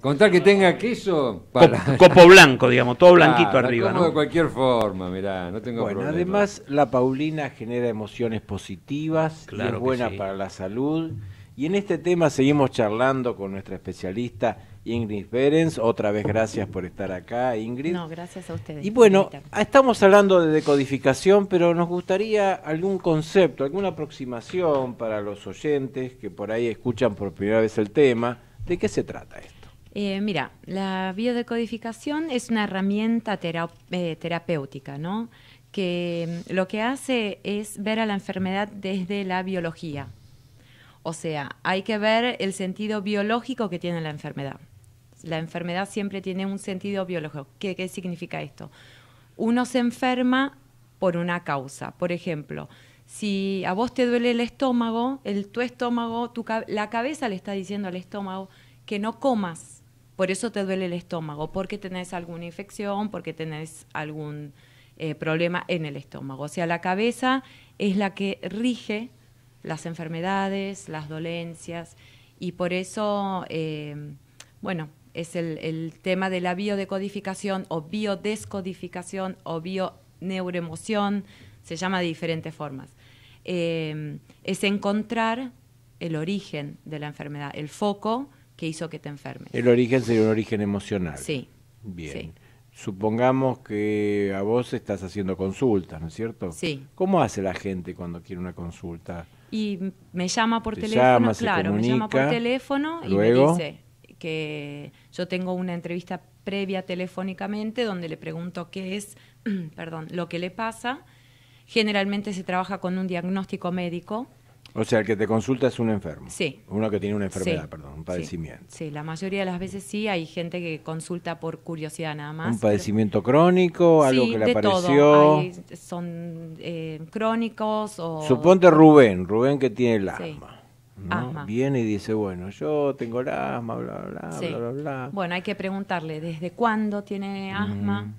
Contar que tenga queso para... Copo blanco, digamos, todo blanquito arriba, ¿no? de cualquier forma, mirá, no tengo bueno, además la paulina genera emociones positivas, y es buena para la salud. Y en este tema seguimos charlando con nuestra especialista Ingrid Berens, otra vez gracias por estar acá, Ingrid. No, gracias a ustedes. Y bueno, estamos hablando de decodificación, pero nos gustaría algún concepto, alguna aproximación para los oyentes que por ahí escuchan por primera vez el tema. ¿De qué se trata esto? Eh, mira, la biodecodificación es una herramienta eh, terapéutica, ¿no? Que mm, lo que hace es ver a la enfermedad desde la biología. O sea, hay que ver el sentido biológico que tiene la enfermedad la enfermedad siempre tiene un sentido biológico. ¿Qué, significa esto? Uno se enferma por una causa. Por ejemplo, si a vos te duele el estómago, el, tu estómago, la cabeza le está diciendo al estómago que no comas. Por eso te duele el estómago, porque tenés alguna infección, porque tenés algún eh, problema en el estómago. O sea, la cabeza es la que rige las enfermedades, las dolencias, y por eso, eh, bueno, es el, tema de la biodecodificación o biodescodificación o bioneuroemoción, se llama de diferentes formas. Eh, es encontrar el origen de la enfermedad, el foco que hizo que te enfermes. El origen sería un origen emocional. Sí. Bien. Supongamos que a vos estás haciendo consultas, ¿no es cierto? Sí. ¿Cómo hace la gente cuando quiere una consulta? Y me llama por teléfono, claro, me llama por teléfono y me dice, que yo tengo una entrevista previa telefónicamente donde le pregunto qué es, perdón, lo que le pasa. Generalmente se trabaja con un diagnóstico médico. O sea, el que te consulta es un enfermo. Sí. Uno que tiene una enfermedad, perdón, un padecimiento. Sí. la mayoría de las veces sí, hay gente que consulta por curiosidad nada más. ¿Un padecimiento crónico? ¿Algo que le de apareció? son eh, crónicos o... Suponte Rubén, Rubén que tiene el asma Viene y dice, bueno, yo tengo el asma, bla, bla, bla, Bueno, hay que preguntarle desde cuándo tiene mm. asma,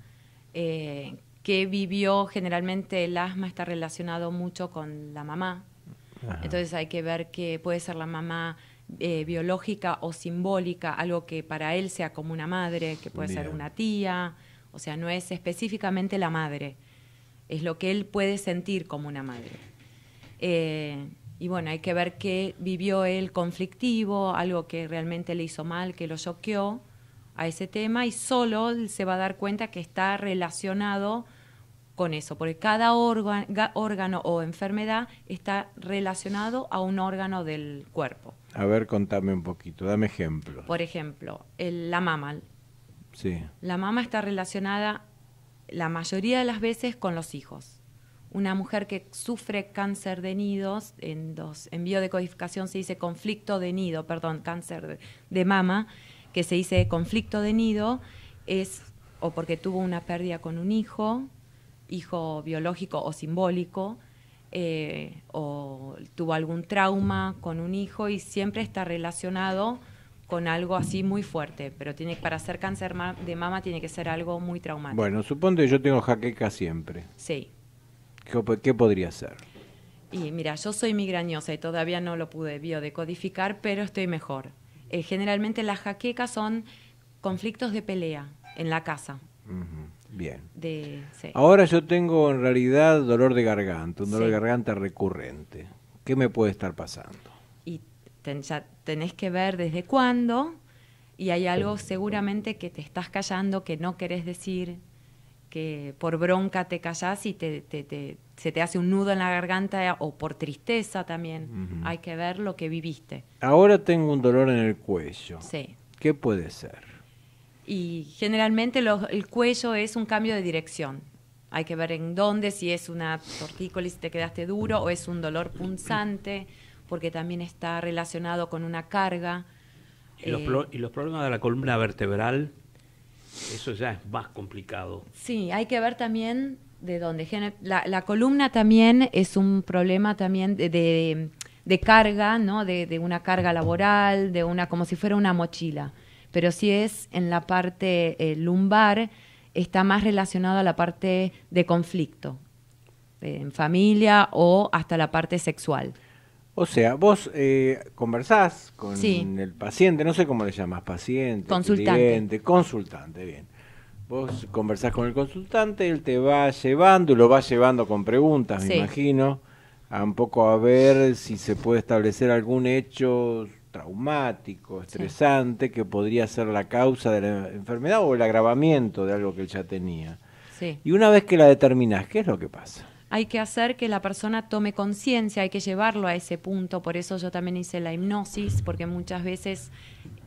eh, qué vivió. Generalmente el asma está relacionado mucho con la mamá. Entonces hay que ver que puede ser la mamá eh, biológica o simbólica, algo que para él sea como una madre, que puede ser una tía, o sea, no es específicamente la madre, es lo que él puede sentir como una madre. Eh, y bueno, hay que ver qué vivió él conflictivo, algo que realmente le hizo mal, que lo choqueó a ese tema y solo se va a dar cuenta que está relacionado con eso, porque cada órgano, o enfermedad está relacionado a un órgano del cuerpo. A ver, contame un poquito, dame ejemplo. Por ejemplo, el, la mama. Sí. La mama está relacionada la mayoría de las veces con los hijos una mujer que sufre cáncer de nidos, en, dos, de codificación se dice conflicto de nido, perdón, cáncer de, mama, que se dice conflicto de nido, es o porque tuvo una pérdida con un hijo, hijo biológico o simbólico, eh, o tuvo algún trauma con un hijo y siempre está relacionado con algo así muy fuerte, pero tiene para ser cáncer de mama tiene que ser algo muy traumático. Bueno, supongo que yo tengo jaqueca siempre. Sí. ¿Qué, podría ser? Y mira, yo soy migrañosa y todavía no lo pude biodecodificar, pero estoy mejor. Eh, generalmente las jaquecas son conflictos de pelea en la casa. Bien. Ahora yo tengo en realidad dolor de garganta, un dolor de garganta recurrente. ¿Qué me puede estar pasando? Y tenés que ver desde cuándo y hay algo seguramente que te estás callando, que no querés decir, que por bronca te callas y te, te, se te hace un nudo en la garganta eh, o por tristeza también. Hay que ver lo que viviste. Ahora tengo un dolor en el cuello. Sí. ¿Qué puede ser? Y generalmente el cuello es un cambio de dirección. Hay que ver en dónde, si es una tortícolis, te quedaste duro o es un dolor punzante, porque también está relacionado con una carga. y los eh, problemas de la columna vertebral? eso ya es más complicado. Sí, hay que ver también de dónde. La, la columna también es un problema también de, de, carga, ¿no? De, una carga laboral, de una como si fuera una mochila. Pero si es en la parte eh, lumbar, está más relacionado a la parte de conflicto, eh, en familia o hasta la parte sexual. O sea, vos eh, conversás con el paciente, no sé cómo le llamas, paciente, consultante. consultante, bien. Vos conversás con el consultante, él te va llevando y lo va llevando con preguntas, me imagino, a un poco a ver si se puede establecer algún hecho traumático, estresante, que podría ser la causa de la enfermedad o el agravamiento de algo que él ya tenía. Y una vez que la determinás, ¿qué es lo que pasa? hay que hacer que la persona tome conciencia, hay que llevarlo a ese punto. Por eso yo también hice la hipnosis, porque muchas veces,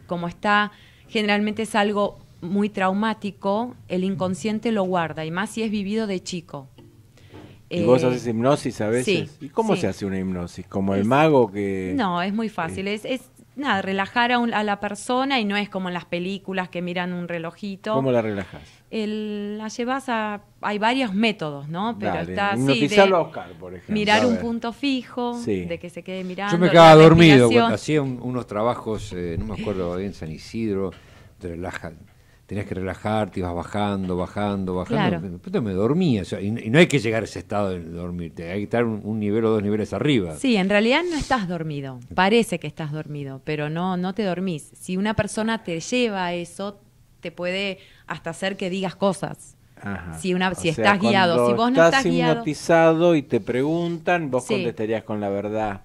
como está, generalmente es algo muy traumático, el inconsciente lo guarda, y más si es vivido de chico. ¿Y vos eh, haces hipnosis a veces? ¿Y cómo se hace una hipnosis? ¿Como el mago que...? No, es muy fácil. Es, nada, relajar a, a, la persona y no es como en las películas que miran un relojito. ¿Cómo la relajas? El, la llevas a. Hay varios métodos, ¿no? Pero está Oscar, por ejemplo. Mirar un punto fijo, de que se quede mirando. Yo me quedaba dormido cuando hacía unos trabajos, eh, no me acuerdo en San Isidro, te relaja, tenías que relajarte, ibas bajando, bajando, bajando. Claro. me dormía, y, no hay que llegar a ese estado de dormirte, hay que estar un, nivel o dos niveles arriba. Sí, en realidad no estás dormido, parece que estás dormido, pero no, no te dormís. Si una persona te lleva a eso, puede hasta hacer que digas cosas. Si, estás guiado, si vos no estás, hipnotizado y te preguntan, vos contestarías con la verdad.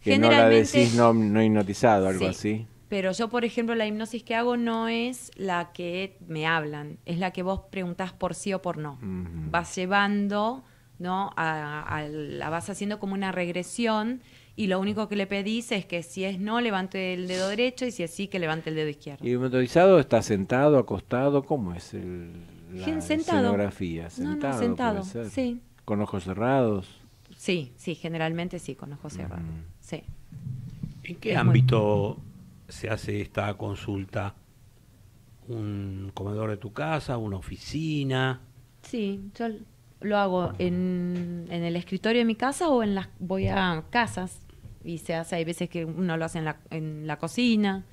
Que no la decís no, no hipnotizado, algo así. Pero yo, por ejemplo, la hipnosis que hago no es la que me hablan, es la que vos preguntás por sí o por no. Vas llevando, ¿no? la vas haciendo como una regresión y lo único que le pedís es que si es no, levante el dedo derecho y si es sí, que levante el dedo izquierdo. ¿Y motorizado está sentado, acostado? ¿Cómo es el, la sentado. escenografía? Sentado, sentado, sí. ¿Con ojos cerrados? Sí, sí, generalmente sí, con ojos cerrados, mm. sí. ¿En qué ámbito se hace esta consulta? ¿Un comedor de tu casa, una oficina? Sí, yo lo hago en, en, el escritorio de mi casa o en las voy a casas y se hace, hay veces que uno lo hace en la, en la cocina.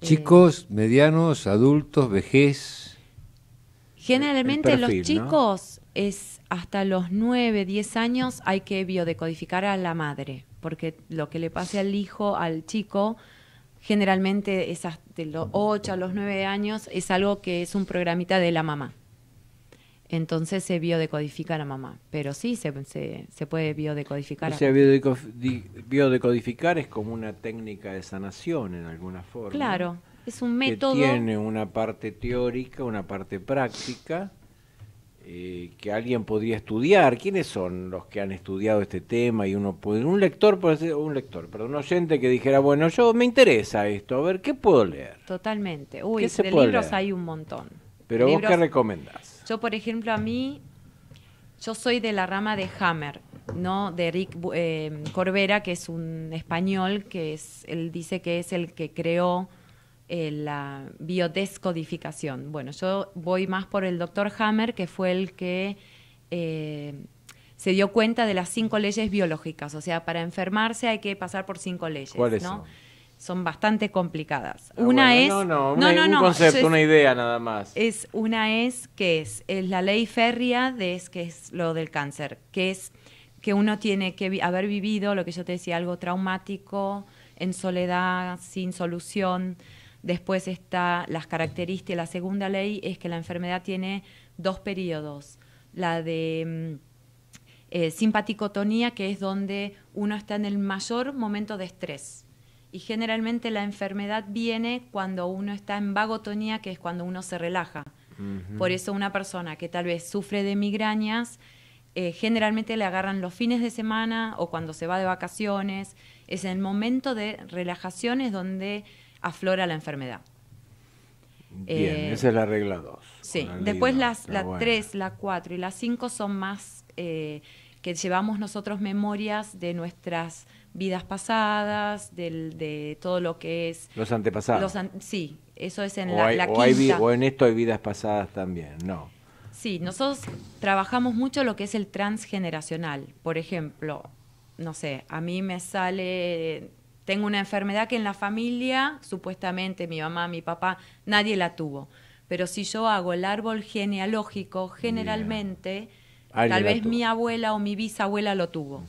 Chicos, eh, medianos, adultos, vejez. Generalmente los chicos es hasta los 9, 10 años hay que biodecodificar a la madre, porque lo que le pase al hijo, al chico, generalmente es de los 8 a los 9 años, es algo que es un programita de la mamá. Entonces se biodecodifica la mamá. Pero sí se, se, puede biodecodificar. O sea, biodecodificar es como una técnica de sanación en alguna forma. Claro, es un método. tiene una parte teórica, una parte práctica, eh, que alguien podría estudiar. ¿Quiénes son los que han estudiado este tema? Y uno puede. Un lector, un lector, pero un oyente que dijera, bueno, yo me interesa esto, a ver, ¿qué puedo leer? Totalmente. Uy, de libros hay un montón. Pero vos qué recomendás? Yo, por ejemplo, a mí, yo soy de la rama de Hammer, ¿no? De Rick eh, Corbera, que es un español, que es, él dice que es el que creó eh, la biodescodificación. Bueno, yo voy más por el doctor Hammer, que fue el que eh, se dio cuenta de las cinco leyes biológicas. O sea, para enfermarse hay que pasar por cinco leyes, ¿no? son bastante complicadas. Ah, una es. No, no, no, no, un concepto, una idea nada más. Es, una es que es, es la ley férrea de es, que es lo del cáncer, que es que uno tiene que haber vivido, lo que yo te decía, algo traumático, en soledad, sin solución. Después está las características. La segunda ley es que la enfermedad tiene dos periodos. La de mm, eh, simpaticotonía, que es donde uno está en el mayor momento de estrés y generalmente la enfermedad viene cuando uno está en vagotonía, que es cuando uno se relaja. Por eso una persona que tal vez sufre de migrañas, eh, generalmente le agarran los fines de semana o cuando se va de vacaciones. Es el momento de relajaciones donde aflora la enfermedad. Bien, eh, esa es la regla 2. Sí, después las, la 3, la 4 y la 5 son más eh, que llevamos nosotros memorias de nuestras vidas pasadas, de todo lo que es... Los antepasados. sí, eso es en la, o, en esto hay vidas pasadas también, no. Sí, nosotros trabajamos mucho lo que es el transgeneracional. Por ejemplo, no sé, a mí me sale, tengo una enfermedad que en la familia, supuestamente mi mamá, mi papá, nadie la tuvo. Pero si yo hago el árbol genealógico, generalmente, tal vez mi abuela o mi bisabuela lo tuvo.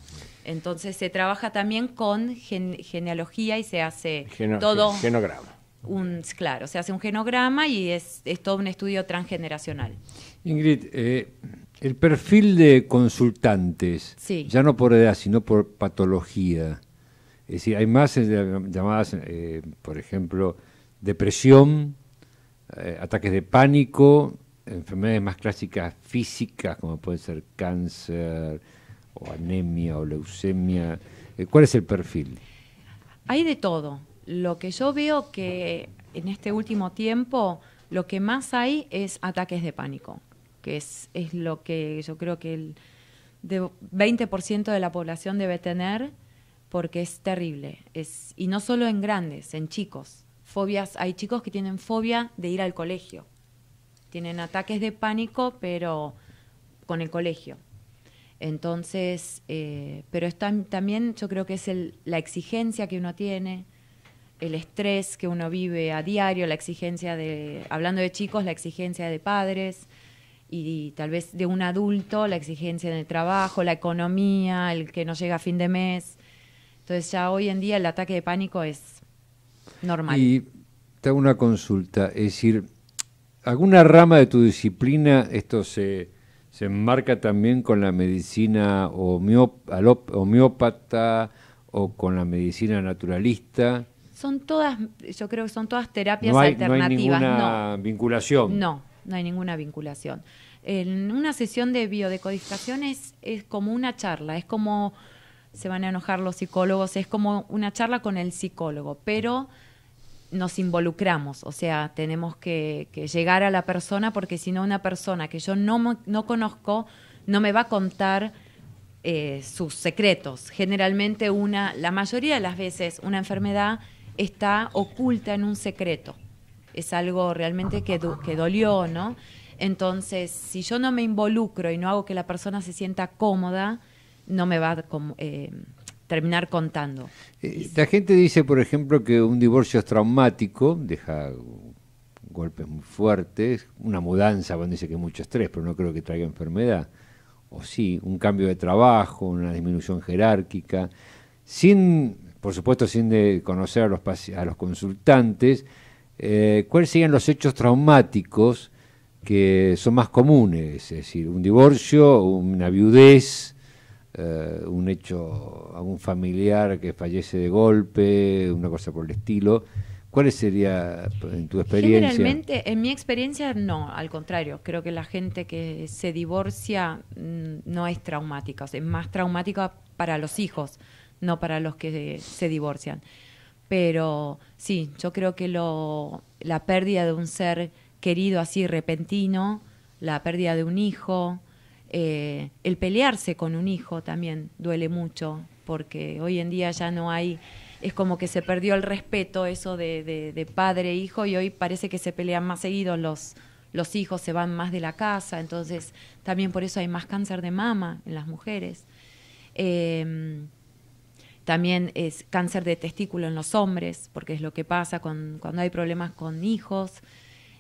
Entonces se trabaja también con genealogía y se hace todo. Genograma. Un, claro, se hace un genograma y es, todo un estudio transgeneracional. Ingrid, eh, el perfil de consultantes, ya no por edad, sino por patología. Es decir, hay más eh, llamadas, eh, por ejemplo, depresión, ataques de pánico, enfermedades más clásicas físicas, como puede ser cáncer, o anemia o leucemia? Eh, ¿Cuál es el perfil? Hay de todo. Lo que yo veo que en este último tiempo lo que más hay es ataques de pánico, que es, lo que yo creo que el de 20% de la población debe tener porque es terrible. Es, y no solo en grandes, en chicos. Fobias, hay chicos que tienen fobia de ir al colegio. Tienen ataques de pánico, pero con el colegio. Entonces, eh, pero es también yo creo que es la exigencia que uno tiene, el estrés que uno vive a diario, la exigencia de, hablando de chicos, la exigencia de padres y, tal vez de un adulto, la exigencia en el trabajo, la economía, el que no llega a fin de mes. Entonces ya hoy en día el ataque de pánico es normal. Y te hago una consulta, es decir, ¿alguna rama de tu disciplina esto se se enmarca también con la medicina homeópata o con la medicina naturalista. Son todas, yo creo que son todas terapias alternativas. No hay ninguna vinculación. No, no hay ninguna vinculación. En una sesión de biodecodificación es, es como una charla, es como, se van a enojar los psicólogos, es como una charla con el psicólogo, pero nos involucramos, o sea, tenemos que, llegar a la persona porque si no una persona que yo no, no conozco no me va a contar eh, sus secretos. Generalmente una, la mayoría de las veces una enfermedad está oculta en un secreto. Es algo realmente que, dolió, ¿no? Entonces, si yo no me involucro y no hago que la persona se sienta cómoda, no me va a... Eh, terminar contando. Eh, la gente dice, por ejemplo, que un divorcio es traumático, deja golpes muy fuertes, una mudanza, cuando dice que mucho estrés, pero no creo que traiga enfermedad, o sí, un cambio de trabajo, una disminución jerárquica, sin, por supuesto, sin de conocer a los, a los consultantes, eh, cuáles serían los hechos traumáticos que son más comunes, es decir, un divorcio, una viudez, eh, un hecho, algún familiar que fallece de golpe, una cosa por el estilo. ¿Cuál sería en tu experiencia? Generalmente, en mi experiencia, no, al contrario, creo que la gente que se divorcia mm, no es traumática, es más traumática para los hijos, no para los que se divorcian. Pero sí, yo creo que lo, la pérdida de un ser querido así repentino, la pérdida de un hijo, eh, el pelearse con un hijo también duele mucho, porque hoy en día ya no hay, es como que se perdió el respeto eso de, de, padre e hijo y hoy parece que se pelean más seguido los, los hijos, se van más de la casa, entonces también por eso hay más cáncer de mama en las mujeres. Em, también es cáncer de testículo en los hombres, porque es lo que pasa con, cuando hay problemas con hijos.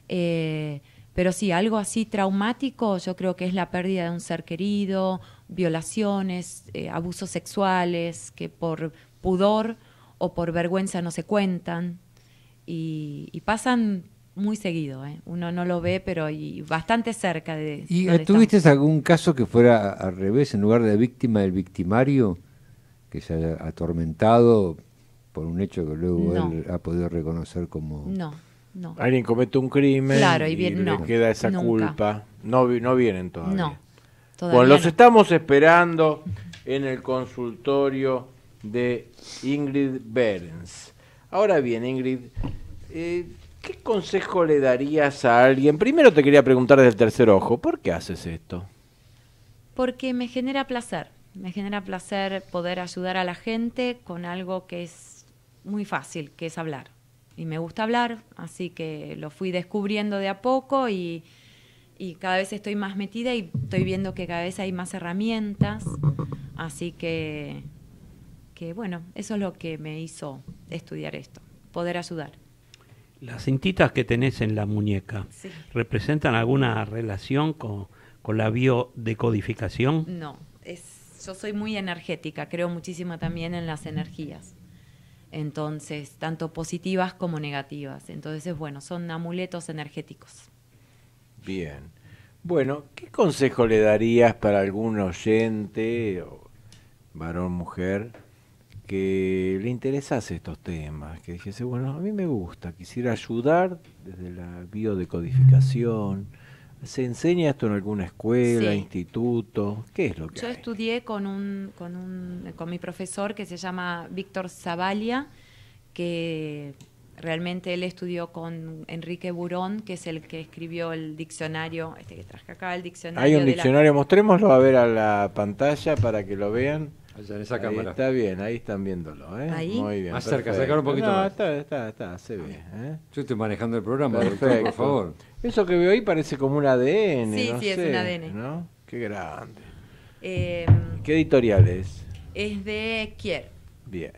Eh, pero sí, algo así traumático, yo creo que es la pérdida de un ser querido, violaciones, eh, abusos sexuales que por pudor o por vergüenza no se cuentan y, pasan muy seguido. ¿eh? Uno no lo ve, pero y bastante cerca de... ¿Y tuviste algún caso que fuera al revés, en lugar de víctima del victimario, que se haya atormentado por un hecho que luego él ha podido reconocer como... No Alguien comete un crimen y, le queda esa culpa. No, vienen todavía. No. bueno, los estamos esperando en el consultorio de Ingrid Berens. Ahora bien, Ingrid, eh, ¿qué consejo le darías a alguien? Primero te quería preguntar desde el tercer ojo, ¿por qué haces esto? Porque me genera placer. Me genera placer poder ayudar a la gente con algo que es muy fácil, que es hablar y me gusta hablar, así que lo fui descubriendo de a poco y, cada vez estoy más metida y estoy viendo que cada vez hay más herramientas, así que, que bueno, eso es lo que me hizo estudiar esto, poder ayudar. Las cintitas que tenés en la muñeca, ¿representan alguna relación con, con la biodecodificación? No, yo soy muy energética, creo muchísimo también en las energías entonces tanto positivas como negativas. Entonces, bueno, son amuletos energéticos. Bien. Bueno, ¿qué consejo le darías para algún oyente, varón, mujer, que le interesase estos temas? Que dijese, bueno, a mí me gusta, quisiera ayudar desde la biodecodificación. ¿Se enseña esto en alguna escuela, instituto? ¿Qué es lo que Yo estudié con, un, con, un, con mi profesor que se llama Víctor Zavalia, que realmente él estudió con Enrique Burón, que es el que escribió el diccionario, este que traje acá, el diccionario. Hay un diccionario, mostrémoslo a ver a la pantalla para que lo vean en esa cámara. Está bien, ahí están viéndolo, ¿eh? ¿Ahí? Muy bien. Más cerca, sacar un poquito no, más. Está, está, está, se ve. ¿eh? Yo estoy manejando el programa, doctor, por favor. Eso que veo ahí parece como un ADN. Sí, sí, es un ADN. ¿no? Qué grande. Em, ¿Qué editorial es? Es de Kier. Bien.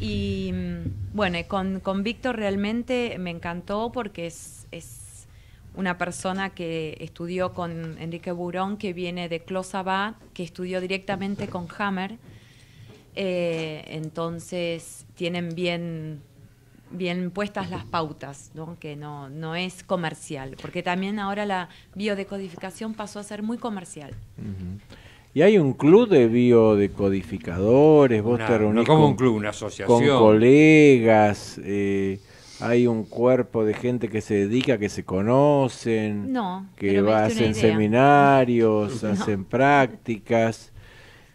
Y mm, bueno, con, con Víctor realmente me encantó porque es una persona que estudió con Enrique Burón, que viene de Closaba, que estudió directamente con Hammer. Eh, entonces tienen bien, bien puestas las pautas, que no, no es comercial, porque también ahora la biodecodificación pasó a ser muy comercial. Y hay un club de biodecodificadores, vos te reunís como con, un club, una asociación. con colegas. Eh, hay un cuerpo de gente que se dedica, que se conocen, que hacen seminarios, hacen prácticas.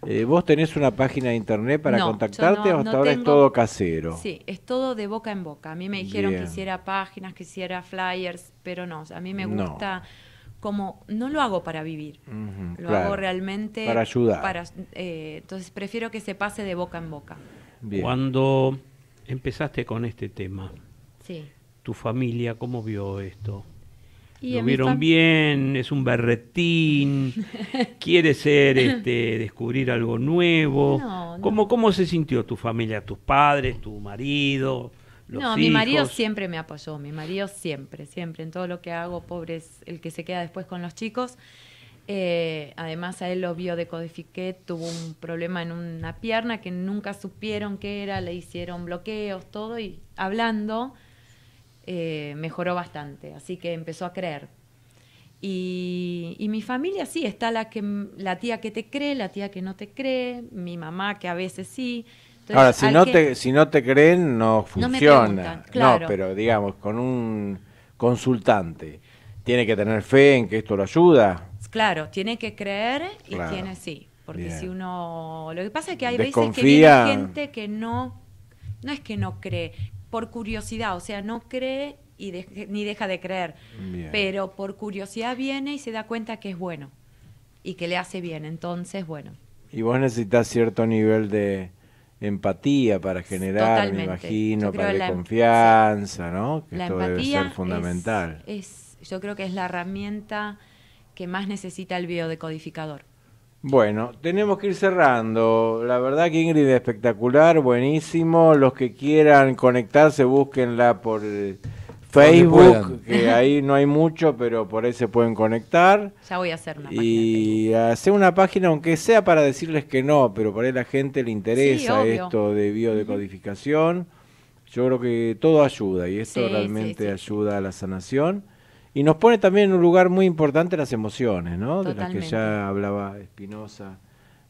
Eh, ¿Vos tenés una página de internet para contactarte o hasta ahora es todo casero? Sí, es todo de boca en boca. A mí me dijeron que hiciera páginas, que hiciera flyers, pero no, a mí me gusta como no lo hago para vivir, lo hago realmente para ayudar. Eh, entonces prefiero que se pase de boca en boca. Cuando empezaste con este tema, ¿Tu familia cómo vio esto? ¿Lo vieron bien? ¿Es un berretín? ¿Quiere ser, este, descubrir algo nuevo? ¿Cómo, ¿Cómo se sintió tu familia? ¿Tus padres, tu marido? no, mi marido siempre me apoyó, mi marido siempre, siempre, en todo lo que hago, pobre es el que se queda después con los chicos. Eh, además a él lo vio decodifiqué, tuvo un problema en una pierna que nunca supieron qué era, le hicieron bloqueos, todo, y hablando eh, mejoró bastante, así que empezó a creer. Y, mi familia sí, está la, que, la tía que te cree, la tía que no te cree, mi mamá que a veces sí. Ahora, si no, te, si no te creen, no funciona. No, pero digamos, con un consultante, ¿tiene que tener fe en que esto lo ayuda? Claro, tiene que creer y tiene sí. Porque si uno. Lo que pasa es que hay veces que viene gente que no. No es que no cree, por curiosidad, o sea, no cree y ni deja de creer, pero por curiosidad viene y se da cuenta que es bueno y que le hace bien, entonces, bueno. Y vos necesitas cierto nivel de empatía para generar, me imagino, para la em-, confianza, ¿no? Que la esto debe fundamental. Es, es, yo creo que es la herramienta que más necesita el biodecodificador. Bueno, tenemos que ir cerrando. La verdad que Ingrid es espectacular, buenísimo. Los que quieran conectarse, búsquenla por Facebook, que ahí no hay mucho, pero por ahí se pueden conectar. Ya voy a hacer una Y hacer una página, aunque sea para decirles que no, pero por ahí la gente le interesa esto de biodecodificación. Yo creo que todo ayuda y esto realmente ayuda a la sanación. Y nos pone también en un lugar muy importante las emociones, ¿no? De las que ya hablaba Espinosa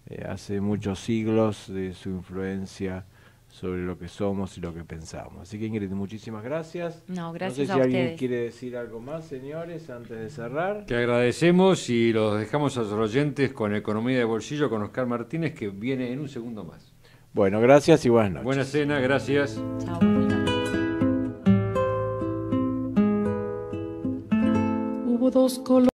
eh, hace muchos siglos, de su influencia sobre lo que somos y lo que pensamos. Así que Ingrid, muchísimas gracias. No, gracias. sé si alguien quiere decir algo más, señores, antes de cerrar. Te agradecemos y los dejamos a los oyentes con Economía de Bolsillo, con Oscar Martínez, que viene en un segundo más. Bueno, gracias y buenas noches. Buena cena, gracias. Chao. dos colores.